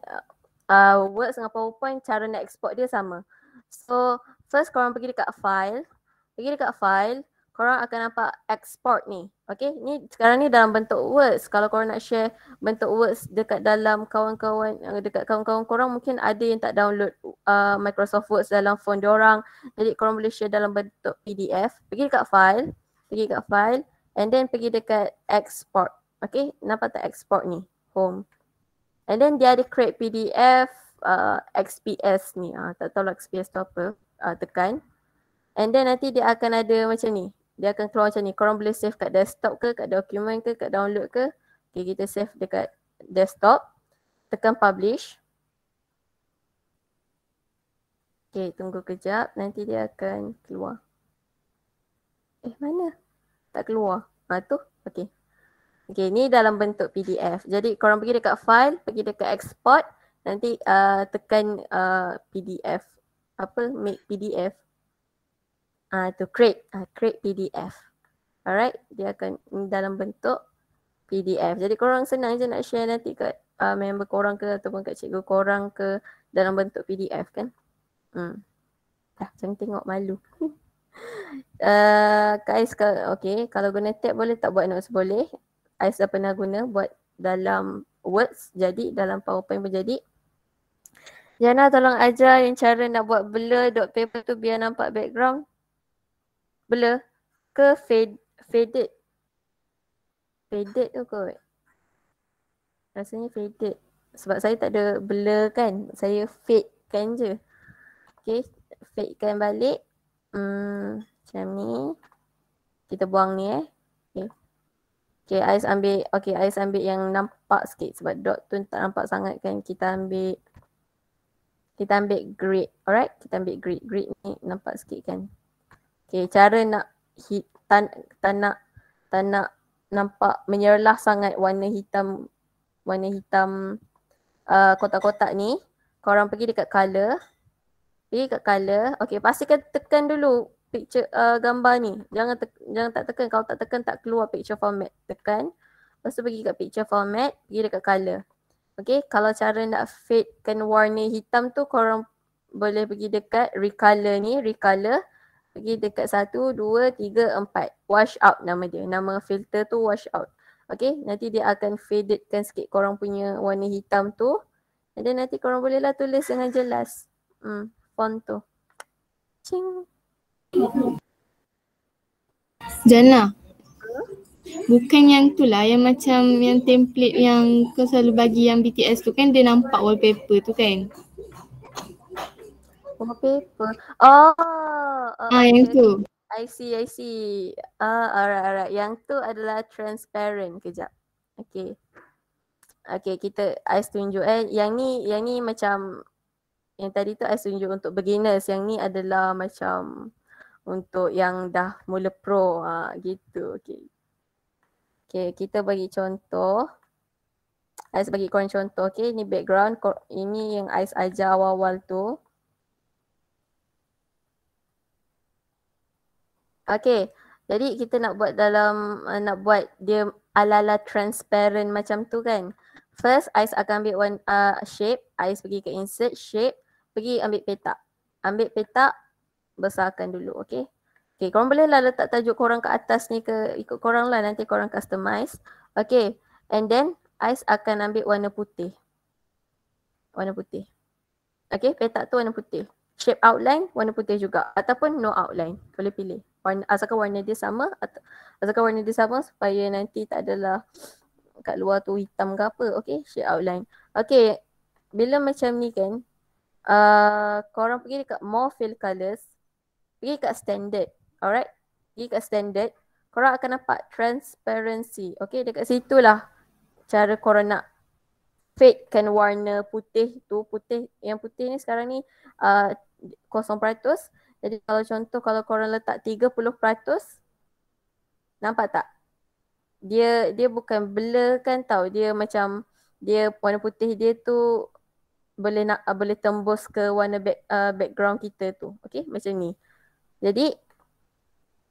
Uh, words dengan PowerPoint, cara nak export dia sama. So, first korang pergi dekat file. Pergi dekat file korang akan nampak export ni. Okay, ni sekarang ni dalam bentuk words. Kalau korang nak share bentuk words dekat dalam kawan-kawan, eh, dekat kawan-kawan korang mungkin ada yang tak download uh, Microsoft Words dalam phone diorang. Jadi korang boleh share dalam bentuk PDF. Pergi dekat file, pergi dekat file and then pergi dekat export. Okay, nampak tak export ni? Home. And then dia ada create PDF uh, XPS ni. Uh, tak tahu lah XPS tu apa. Uh, tekan. And then nanti dia akan ada macam ni dia akan keluar macam ni. Korang boleh save kat desktop ke, kat dokumen ke, kat download ke. Okay, kita save dekat desktop. Tekan publish. Okay, tunggu kejap. Nanti dia akan keluar. Eh, mana? Tak keluar. Ha, tu. Okay. Okay, ni dalam bentuk PDF. Jadi korang pergi dekat file, pergi dekat export. Nanti uh, tekan uh, ah, PDF. Apa? Make PDF uh, to create uh, create PDF. Alright, dia akan mm, dalam bentuk PDF. Jadi korang senang je nak share nanti ke uh, ah, member korang ke ataupun kat cikgu korang ke dalam bentuk PDF kan. Hmm. Dah, jangan tengok malu. uh, guys, okay. Kalau guna tab boleh tak buat notes? Boleh. Ais dah pernah guna buat dalam words. Jadi dalam powerpoint pun jadi. Jana tolong ajar yang cara nak buat blur dot paper tu biar nampak background blur ke fade, faded faded tu kot rasanya faded sebab saya tak ada blur kan saya fade kan je okay fade kan balik hmm macam ni kita buang ni eh okay okay ais ambil okay ais ambil yang nampak sikit sebab dot tu tak nampak sangat kan kita ambil kita ambil grid alright kita ambil grid grid ni nampak sikit kan Okay, cara nak hit, tak ta nak, ta nak nampak menyerlah sangat warna hitam warna hitam uh, kotak-kotak ni korang pergi dekat color pergi dekat color Okay, pastikan tekan dulu picture uh, gambar ni jangan te- jangan tak tekan kalau tak tekan tak keluar picture format tekan lepas tu pergi dekat picture format pergi dekat color Okay. kalau cara nak fadekan warna hitam tu korang boleh pergi dekat recolor ni recolor Okay dekat satu, dua, tiga, empat. Wash out nama dia. Nama filter tu wash out. Okay nanti dia akan fadedkan sikit korang punya warna hitam tu. And nanti korang bolehlah tulis dengan jelas. Hmm, font tu. Cing. Jana. Bukan yang tu lah yang macam yang template yang kau selalu bagi yang BTS tu kan dia nampak wallpaper tu kan. Oh, paper. Oh. Uh, ah, yang tu. I see, I see. Ah, uh, alright, alright. Yang tu adalah transparent. Kejap. Okay. Okay, kita, I tunjuk eh. Yang ni, yang ni macam yang tadi tu I tunjuk untuk beginners. Yang ni adalah macam untuk yang dah mula pro. Ah, gitu. Okay. Okay, kita bagi contoh. Ais bagi korang contoh okay ni background ini yang Ais ajar awal-awal tu Okay. Jadi kita nak buat dalam uh, nak buat dia alala transparent macam tu kan. First Ais akan ambil one uh, shape. Ais pergi ke insert shape. Pergi ambil petak. Ambil petak. Besarkan dulu. Okay. Okay korang boleh lah letak tajuk korang ke atas ni ke ikut korang lah nanti korang customize. Okay. And then Ais akan ambil warna putih. Warna putih. Okay petak tu warna putih. Shape outline warna putih juga ataupun no outline. Boleh pilih warna, asalkan warna dia sama asalkan warna dia sama supaya nanti tak adalah kat luar tu hitam ke apa okey shade outline Okay, bila macam ni kan uh, korang pergi dekat more fill colors pergi dekat standard alright pergi dekat standard korang akan nampak transparency okay? dekat situ lah cara korang nak fade kan warna putih tu putih yang putih ni sekarang ni uh, jadi kalau contoh kalau korang letak 30% nampak tak? Dia dia bukan blur kan tau. Dia macam dia warna putih dia tu boleh nak uh, boleh tembus ke warna back, uh, background kita tu. Okey, macam ni. Jadi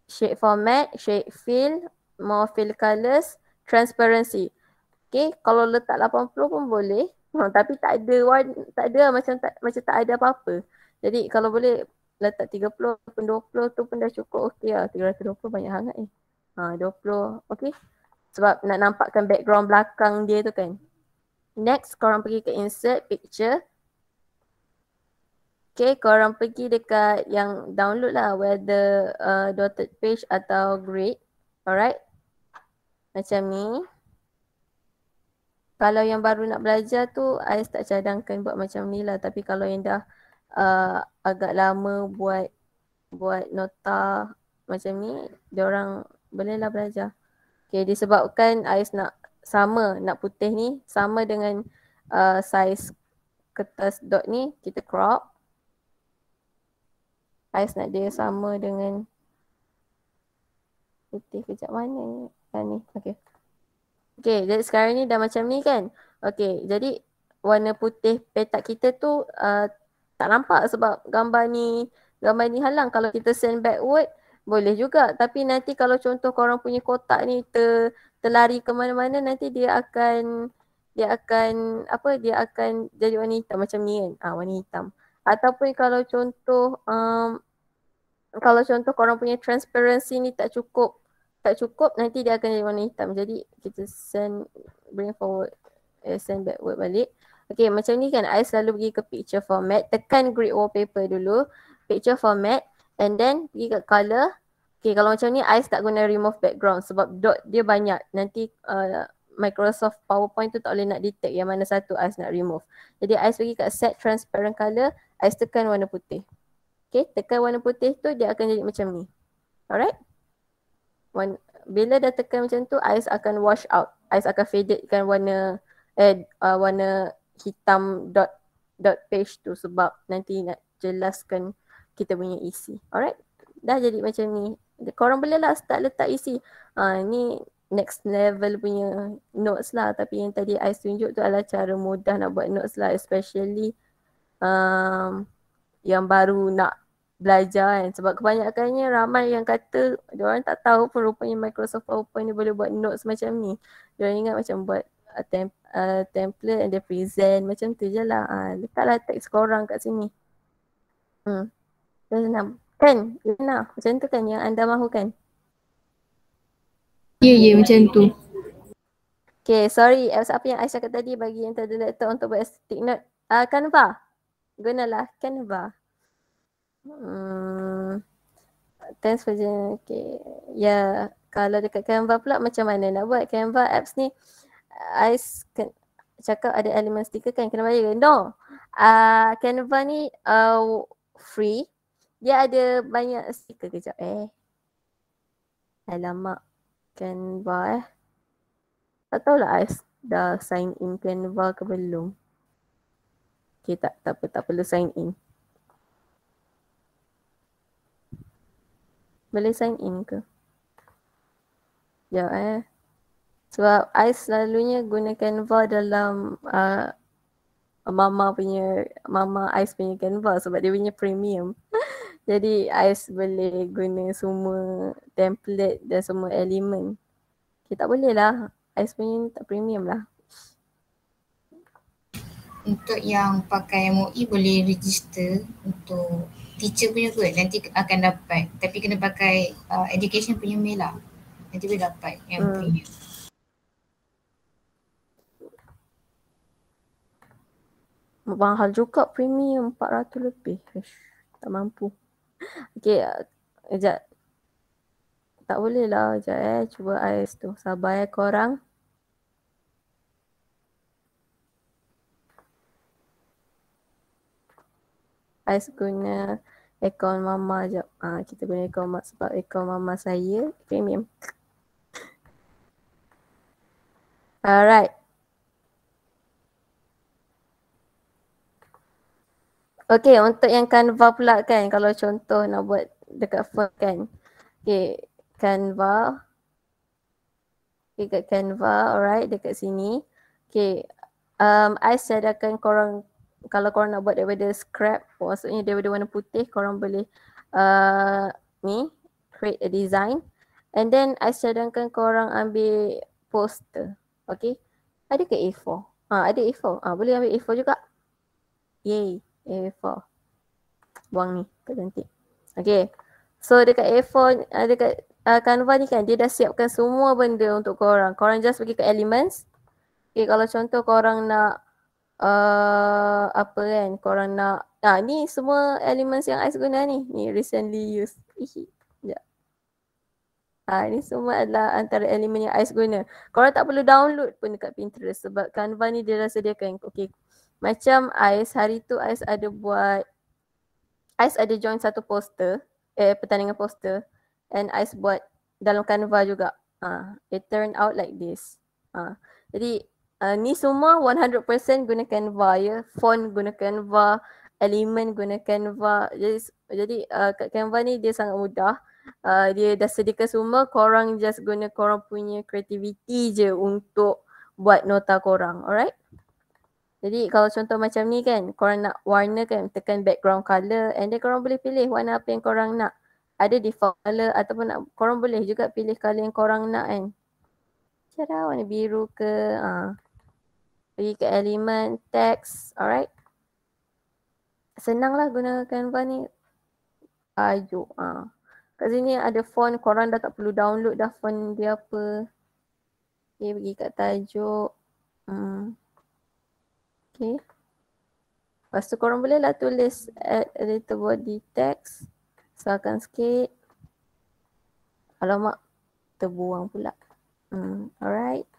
shape format, shape fill, more fill colors, transparency. Okey, kalau letak 80 pun boleh. Hmm, tapi tak ada warna, tak ada macam tak macam tak ada apa-apa. Jadi kalau boleh letak 30 ataupun 20 tu pun dah cukup okey lah. 320 banyak sangat eh. Ha 20 okey. Sebab nak nampakkan background belakang dia tu kan. Next korang pergi ke insert picture. Okay korang pergi dekat yang download lah whether uh, dotted page atau grid. Alright. Macam ni. Kalau yang baru nak belajar tu, I tak cadangkan buat macam ni lah. Tapi kalau yang dah uh, agak lama buat buat nota macam ni orang bolehlah belajar. Okay disebabkan ais nak sama nak putih ni sama dengan uh, size kertas dot ni kita crop. Ais nak dia sama dengan putih kejap mana ni? Ha ni Okey, Okay jadi sekarang ni dah macam ni kan? Okey, jadi warna putih petak kita tu uh, tak nampak sebab gambar ni gambar ni halang kalau kita send backward boleh juga tapi nanti kalau contoh korang punya kotak ni ter, terlari ke mana-mana nanti dia akan dia akan apa dia akan jadi warna hitam macam ni kan ah warna hitam ataupun kalau contoh um, kalau contoh korang punya transparency ni tak cukup tak cukup nanti dia akan jadi warna hitam jadi kita send bring forward eh, send backward balik Okay macam ni kan I selalu pergi ke picture format tekan grid wallpaper dulu picture format and then pergi ke color Okay kalau macam ni I tak guna remove background sebab dot dia banyak nanti uh, Microsoft PowerPoint tu tak boleh nak detect yang mana satu Ais nak remove. Jadi Ais pergi kat set transparent color, Ais tekan warna putih. Okay, tekan warna putih tu dia akan jadi macam ni. Alright? When, bila dah tekan macam tu, Ais akan wash out. Ais akan faded kan warna eh, uh, warna hitam dot dot page tu sebab nanti nak jelaskan kita punya isi. Alright? Dah jadi macam ni. Korang boleh lah start letak isi. Ha, ah, ni next level punya notes lah tapi yang tadi I tunjuk tu adalah cara mudah nak buat notes lah especially um, yang baru nak belajar kan sebab kebanyakannya ramai yang kata dia orang tak tahu pun rupanya Microsoft PowerPoint ni boleh buat notes macam ni. Dia ingat macam buat uh, template Uh, template and then present macam tu je lah. Uh, ah, letaklah teks korang kat sini. Hmm. Kan? Ina, macam tu kan yang anda mahukan? Ya, yeah, ya yeah, macam tu. Okay, sorry. Apa yang Aisyah kata tadi bagi yang tak ada laptop untuk buat aesthetic note. Uh, Canva. Gunalah Canva. Hmm. Thanks for the... Okay. Ya, yeah. kalau dekat Canva pula macam mana nak buat Canva apps ni? Uh, Ais cakap ada elemen stiker kan kena bayar. Kan? No. Uh, Canva ni uh, free. Dia ada banyak stiker kejap eh. Alamak. Canva eh. Tak tahulah Ais dah sign in Canva ke belum. Okay tak, tak tak perlu sign in. Boleh sign in ke? Ya eh. Sebab I selalunya gunakan Canva dalam uh, Mama punya, Mama Ais punya Canva sebab dia punya premium. Jadi Ais boleh guna semua template dan semua elemen. Okay, tak boleh lah. Ais punya tak premium lah. Untuk yang pakai MOE boleh register untuk teacher punya kot. Nanti akan dapat. Tapi kena pakai uh, education punya mail lah. Nanti boleh dapat yang hmm. premium. mahal juga premium 400 lebih. Ish, tak mampu. Okay, sekejap. Tak boleh lah, sekejap eh. Cuba AIS tu. Sabar eh korang. AIS guna akaun mama je. Ah kita guna akaun mama sebab akaun mama saya premium. Alright. Okay untuk yang Canva pula kan kalau contoh nak buat dekat phone kan. Okay Canva. Okay dekat Canva alright dekat sini. Okay um, I sediakan korang kalau korang nak buat daripada scrap maksudnya daripada warna putih korang boleh uh, ni create a design and then I sediakan korang ambil poster. Okay. Ada ke A4? Ha, ah, ada A4. Ha, ah, boleh ambil A4 juga. Yay. A4. Buang ni, tak cantik. Okay. So dekat A4, ah, dekat uh, Canva ni kan dia dah siapkan semua benda untuk korang. Korang just pergi ke elements. Okay kalau contoh korang nak uh, apa kan, korang nak Nah ni semua elements yang Ais guna ni. Ni recently used. Ihi. Ah, ini semua adalah antara elemen yang Ais guna. Korang tak perlu download pun dekat Pinterest sebab Canva ni dia dah sediakan. Okay, macam Ais hari tu Ais ada buat Ais ada join satu poster eh pertandingan poster and Ais buat dalam Canva juga. Ah, it turn out like this. Ah. jadi uh, ni semua 100% guna Canva ya. Font guna Canva, element guna Canva. Jadi jadi uh, kat Canva ni dia sangat mudah. Uh, dia dah sediakan semua korang just guna korang punya creativity je untuk buat nota korang. Alright? Jadi kalau contoh macam ni kan, korang nak warna kan, tekan background color and then korang boleh pilih warna apa yang korang nak. Ada default color ataupun nak, korang boleh juga pilih color yang korang nak kan. Cara warna biru ke, ha. pergi ke elemen, text, alright. Senanglah gunakan apa ni. Ayuh. Ha. Kat sini ada font, korang dah tak perlu download dah font dia apa. Okay, pergi kat tajuk. Hmm. Okay. Lepas tu korang boleh lah tulis add editor body text. Selakan sikit. Alamak terbuang pula. Hmm, alright.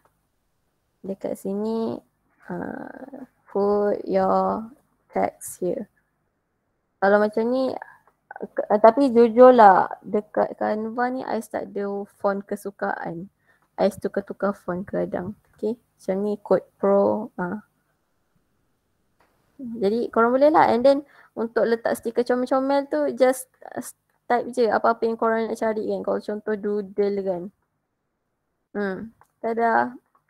Dekat sini uh, put your text here. Kalau macam ni uh, tapi jujur lah dekat Canva ni I start the font kesukaan. I tukar-tukar font kadang. Okay. Macam ni code pro. Uh, jadi korang boleh lah and then untuk letak stiker comel-comel tu just uh, type je apa-apa yang korang nak cari kan. Kalau contoh doodle kan. Hmm. Tada. Lah.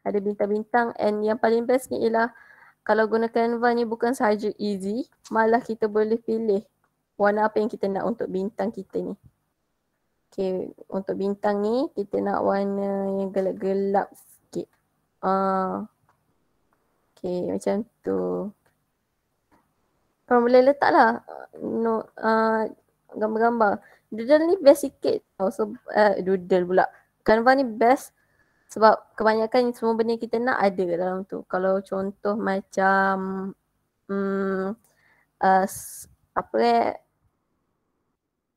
Ada bintang-bintang and yang paling best ni ialah kalau guna Canva ni bukan sahaja easy malah kita boleh pilih warna apa yang kita nak untuk bintang kita ni. Okay untuk bintang ni kita nak warna yang gelap-gelap sikit. Uh. Okay macam tu korang boleh letak lah no, uh, gambar-gambar. Doodle ni best sikit tau. So, uh, doodle pula. Canva ni best sebab kebanyakan semua benda kita nak ada dalam tu. Kalau contoh macam um, uh, apa eh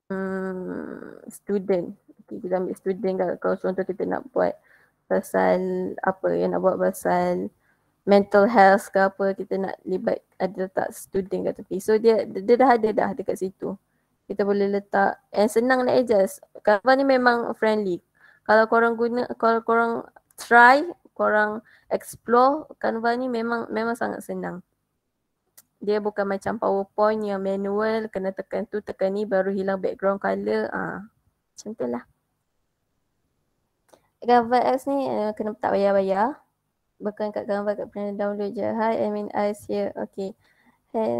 um, student. Okay, kita ambil student Kalau contoh kita nak buat pasal apa yang nak buat pasal mental health ke apa kita nak libat ada tak student kat tepi. So dia, dia dah ada dah dekat situ. Kita boleh letak and senang nak adjust. Canva ni memang friendly. Kalau korang guna, kalau korang try, korang explore Canva ni memang memang sangat senang. Dia bukan macam powerpoint yang manual, kena tekan tu, tekan ni baru hilang background color. Ah, ha. macam tu lah. Canva X ni eh, kena tak bayar-bayar bukan kat gambar kat pernah download je. Hi, mean in ice here. Okay. Hey,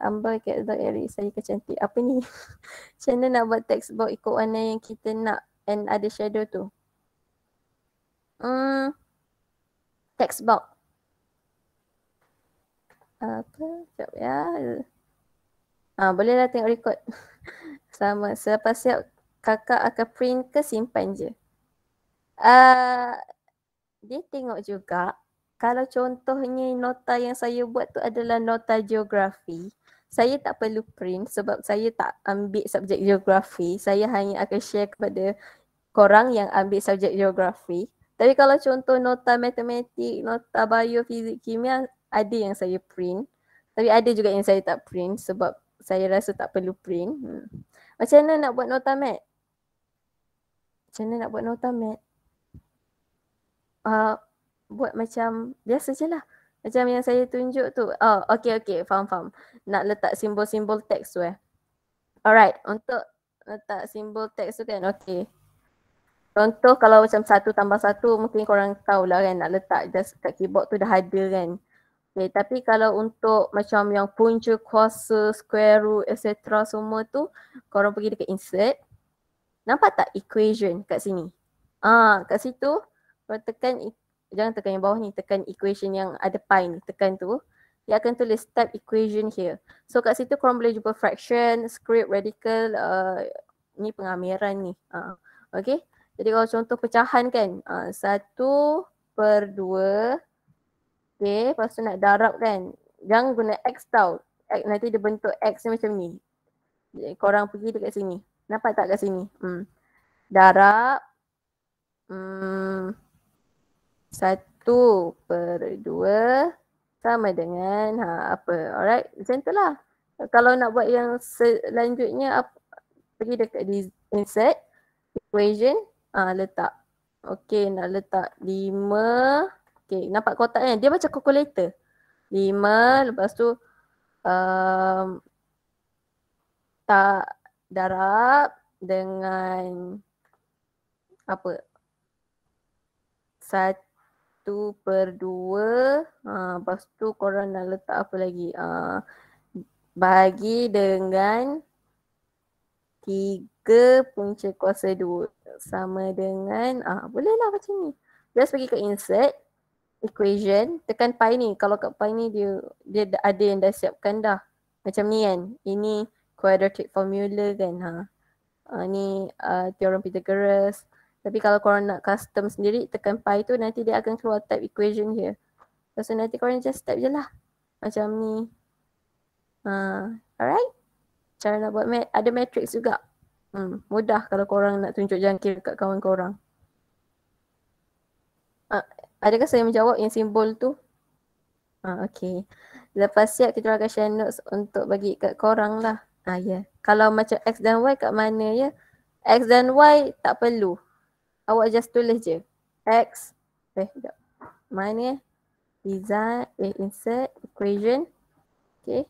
Amber kat dog Eric, saya kecantik. Apa ni? Macam mana nak buat textbook ikut warna yang kita nak and ada shadow tu? Hmm. Textbook. Apa? Sekejap ya. Ah, bolehlah tengok record. Sama. Selepas siap, kakak akan print ke simpan je? Ah dia tengok juga kalau contohnya nota yang saya buat tu adalah nota geografi saya tak perlu print sebab saya tak ambil subjek geografi saya hanya akan share kepada korang yang ambil subjek geografi tapi kalau contoh nota matematik nota bio fizik kimia ada yang saya print tapi ada juga yang saya tak print sebab saya rasa tak perlu print hmm. macam mana nak buat nota mat macam mana nak buat nota mat uh, buat macam biasa je lah. Macam yang saya tunjuk tu. Oh, okay, okay. Faham, faham. Nak letak simbol-simbol teks tu eh. Alright. Untuk letak simbol teks tu kan, okay. Contoh kalau macam satu tambah satu, mungkin korang tahulah kan nak letak just kat keyboard tu dah ada kan. Okay, tapi kalau untuk macam yang punca kuasa, square root, etc. semua tu, korang pergi dekat insert. Nampak tak equation kat sini? Ah, kat situ kalau tekan, jangan tekan yang bawah ni, tekan equation yang ada pain tekan tu. Dia akan tulis type equation here. So kat situ korang boleh jumpa fraction, script, radical, uh, ni pengamiran ni. Uh, okay. Jadi kalau contoh pecahan kan, uh, satu per dua, okay, lepas tu nak darab kan, jangan guna x tau. X, nanti dia bentuk x ni macam ni. Jadi korang pergi dekat sini. Nampak tak kat sini? Hmm. Darab. Hmm. Satu per dua sama dengan ha, apa. Alright. Macam tu lah. Kalau nak buat yang selanjutnya apa, pergi dekat di insert equation ah ha, letak. Okay nak letak lima. Okay nampak kotak kan? Dia macam calculator. Lima lepas tu um, tak darab dengan apa? Satu satu per dua ha, Lepas tu korang nak letak apa lagi ha, ah, Bahagi dengan Tiga punca kuasa dua Sama dengan ah Boleh lah macam ni Just pergi ke insert Equation Tekan pi ni Kalau kat pi ni dia Dia ada yang dah siapkan dah Macam ni kan Ini quadratic formula kan ha. Uh, ni uh, theorem Pythagoras tapi kalau korang nak custom sendiri tekan pi tu nanti dia akan keluar type equation here. Lepas tu nanti korang just type je lah. Macam ni. Uh, alright. Cara nak buat mat- ada matrix juga. Hmm, mudah kalau korang nak tunjuk jangkir kat kawan korang. Uh, adakah saya menjawab yang simbol tu? Uh, ha, okay. Lepas siap kita akan share notes untuk bagi kat korang lah. Uh, ah yeah. ya. Kalau macam X dan Y kat mana ya? X dan Y tak perlu awak just tulis je x eh sekejap mana design eh insert equation okay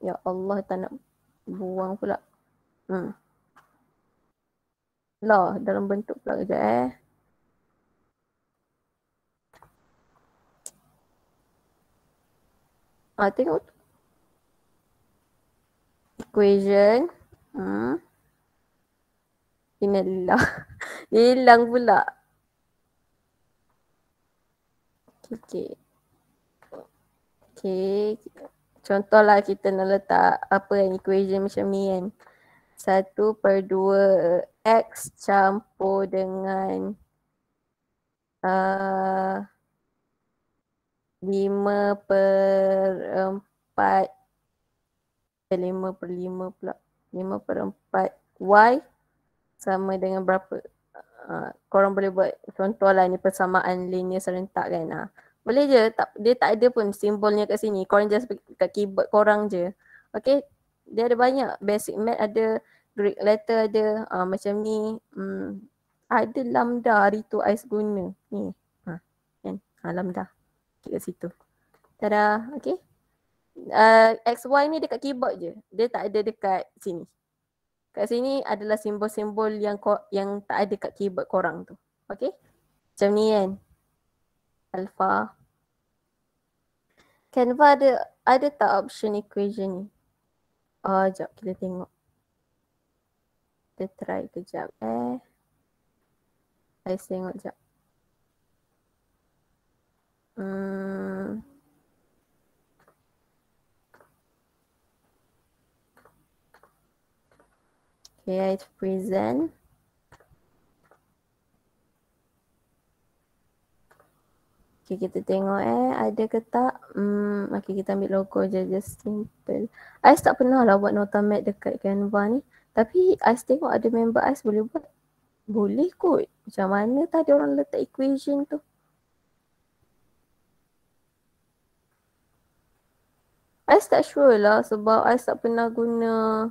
ya Allah tak nak buang pula hmm lah dalam bentuk pula kejap eh Ah, tengok. Equation. Hmm. Inilah. Hilang pula. Okay, okay. Okay. Contohlah kita nak letak apa yang equation macam ni kan. 1 per dua X campur dengan uh, per empat eh, lima per lima pula 5 per empat Y sama dengan berapa uh, korang boleh buat contoh contohlah ni persamaan linear serentak kan uh. boleh je tak, dia tak ada pun simbolnya kat sini korang just kat keyboard korang je okay dia ada banyak basic math ada Greek letter ada uh, macam ni hmm, ada lambda hari tu ais guna ni ha, kan ha, lambda kat situ tada okay uh, XY ni dekat keyboard je dia tak ada dekat sini kat sini adalah simbol-simbol yang ko- yang tak ada kat keyboard korang tu. Okay? Macam ni kan. Alpha. Canva ada ada tak option equation ni? Oh, jap kita tengok. Kita try kejap eh. Saya tengok jap. Hmm. Okay, I present. Okay, kita tengok eh. Ada ke tak? Hmm, okay, kita ambil logo je. Just simple. Ais tak pernah lah buat nota mat dekat Canva ni. Tapi Ais tengok ada member Ais boleh buat. Boleh kot. Macam mana tadi orang letak equation tu? Ais tak sure lah sebab Ais tak pernah guna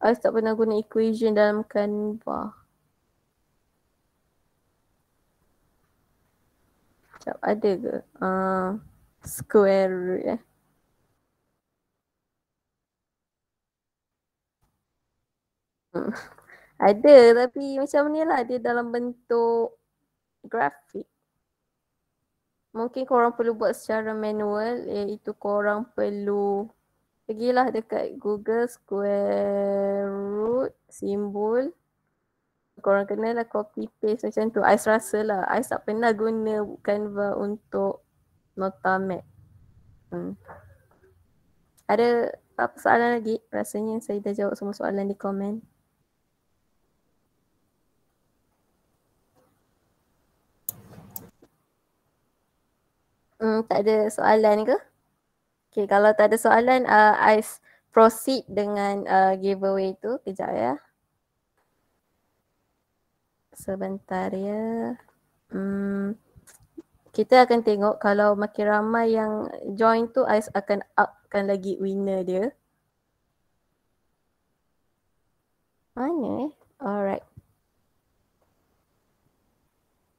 I tak pernah guna equation dalam Canva. Sekejap, ada ke? Uh, square root eh. Hmm. Ada tapi macam ni lah dia dalam bentuk grafik. Mungkin korang perlu buat secara manual iaitu korang perlu pergilah dekat Google square root simbol korang kena lah copy paste macam tu. Ais rasa lah. Ais tak pernah guna Canva untuk nota mat. Hmm. Ada apa soalan lagi? Rasanya saya dah jawab semua soalan di komen. Hmm, tak ada soalan ke? Okay, kalau tak ada soalan, uh, I proceed dengan uh, giveaway tu. Kejap ya. Sebentar ya. Hmm. Kita akan tengok kalau makin ramai yang join tu, I akan upkan lagi winner dia. Mana eh? Alright.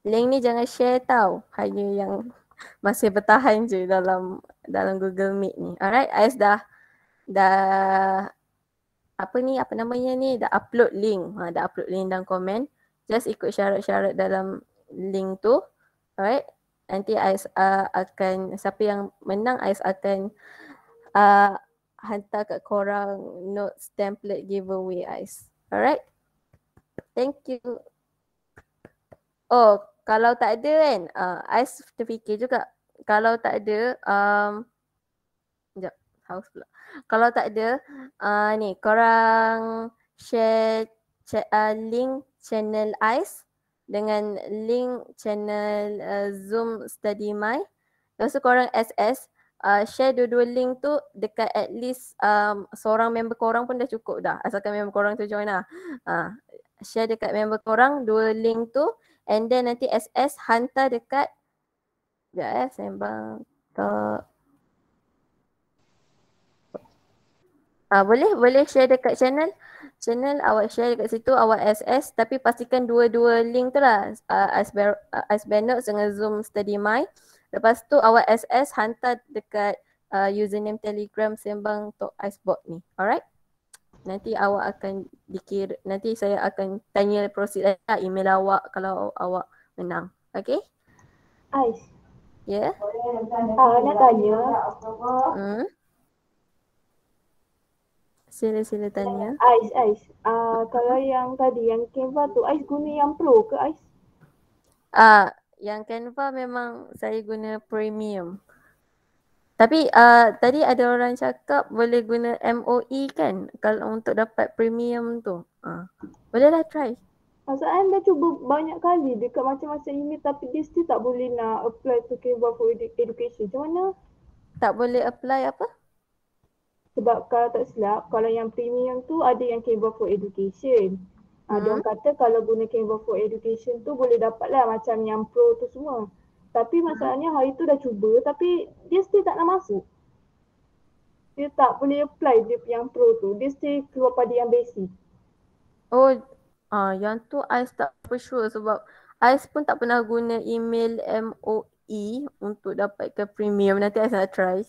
Link ni jangan share tau. Hanya yang masih bertahan je dalam dalam Google Meet ni. Alright, Ais dah dah apa ni apa namanya ni dah upload link. Ha, dah upload link dan komen. Just ikut syarat-syarat dalam link tu. Alright. Nanti Ais uh, akan siapa yang menang Ais akan uh, hantar kat korang notes template giveaway Ais. Alright. Thank you. Oh, kalau tak ada kan, uh, I terfikir juga kalau tak ada um, sekejap, haus pula. Kalau tak ada, uh, ni korang share ch- uh, link channel ICE dengan link channel uh, Zoom Study My. Lepas tu korang SS, uh, share dua-dua link tu dekat at least um, seorang member korang pun dah cukup dah. Asalkan member korang tu join lah. Uh, share dekat member korang dua link tu. And then nanti SS hantar dekat Sekejap eh, sembang Talk Ah, boleh boleh share dekat channel channel awak share dekat situ awak SS tapi pastikan dua-dua link tu lah uh, as ben, uh, ah, dengan Zoom Study My lepas tu awak SS hantar dekat uh, username Telegram sembang talk icebot ni alright nanti awak akan dikira nanti saya akan tanya proceed lah email awak kalau awak menang. Okay? Ais. Ya? Yeah? Ah, nak tanya. Hmm? sini sila tanya. Ais, Ais. Ah, uh, kalau yang tadi yang Canva tu Ais guna yang pro ke Ais? Ah, uh, yang Canva memang saya guna premium. Tapi uh, tadi ada orang cakap boleh guna MOE kan kalau untuk dapat premium tu. Uh. Bolehlah try. Saya dah cuba banyak kali dekat macam-macam ini tapi dia still tak boleh nak apply to Kevin for education. Macam mana? Tak boleh apply apa? Sebab kalau tak silap, kalau yang premium tu ada yang Canva for Education. Ada ah, hmm. orang kata kalau guna Canva for Education tu boleh dapatlah macam yang pro tu semua. Tapi mhm. masalahnya hmm. hari tu dah cuba tapi dia still tak nak masuk. Dia tak boleh apply dia yang pro tu. Dia still keluar pada yang basic. Oh, ah uh, yang tu I tak for sure sebab I pun tak pernah guna email MOE untuk dapatkan premium. Nanti I nak try.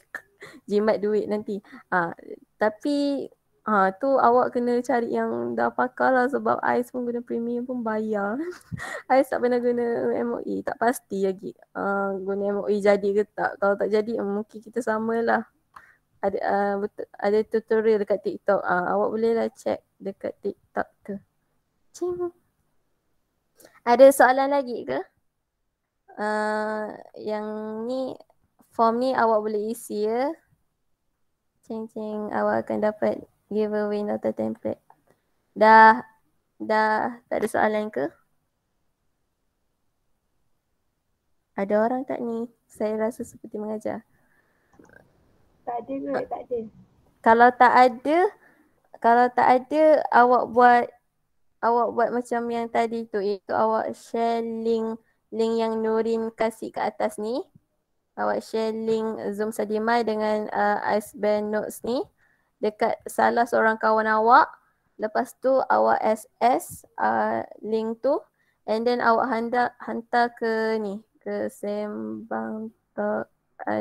Jimat duit nanti. Ah, uh, tapi Ha, tu awak kena cari yang dah pakar lah sebab AIS pun guna premium pun bayar. AIS tak pernah guna MOE. Tak pasti lagi ha, guna MOE jadi ke tak. Kalau tak jadi hmm, mungkin kita samalah. Ada uh, ada tutorial dekat TikTok. Ha, awak bolehlah check dekat TikTok tu. Cing. Ada soalan lagi ke? Uh, yang ni form ni awak boleh isi ya. Ceng-ceng awak akan dapat giveaway nota template. Dah, dah, tak ada soalan ke? Ada orang tak ni? Saya rasa seperti mengajar. Tak ada ke? Tak ada. Kalau tak ada, kalau tak ada, awak buat awak buat macam yang tadi tu. Itu awak share link link yang Nurin kasih ke atas ni. Awak share link Zoom Sadimai dengan uh, Iceband Notes ni dekat salah seorang kawan awak lepas tu awak ss uh, link tu and then awak hantar hantar ke ni ke sembang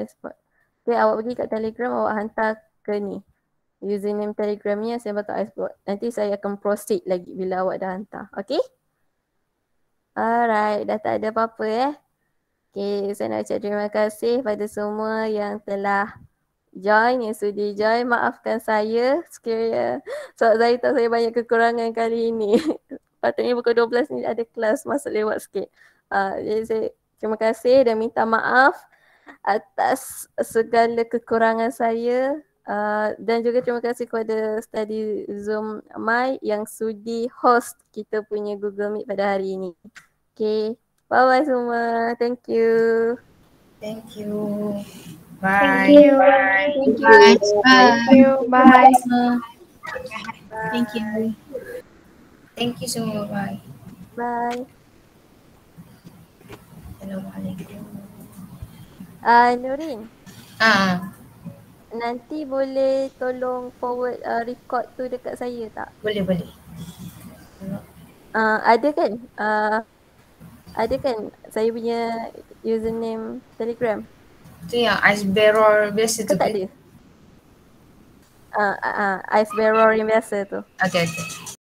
iSport okay awak pergi kat telegram awak hantar ke ni username telegram ni sembang iSport nanti saya akan proceed lagi bila awak dah hantar okay Alright, dah tak ada apa-apa eh. Okay, saya nak ucap terima kasih pada semua yang telah Join yang sudi join maafkan saya sekiranya sebab saya tahu saya banyak kekurangan kali ini. Patutnya pukul 12 ni ada kelas masuk lewat sikit. Uh, jadi saya terima kasih dan minta maaf atas segala kekurangan saya uh, dan juga terima kasih kepada study Zoom Mai yang sudi host kita punya Google Meet pada hari ini. Okay. Bye-bye semua. Thank you. Thank you. Bye. Thank you. Bye. Thank you. Bye. Thank you. Thank you. Thank you so much. Bye. Ah, uh, Nurin. Ah. Uh. Nanti boleh tolong forward uh, record tu dekat saya tak? Boleh, boleh. Ah, uh, ada kan? Ah, uh, ada kan saya punya username Telegram? Ah, uh, tu yang ice bearer biasa tu. Ke tak ada. Uh, uh, ice bearer yang biasa tu. Okay, okay.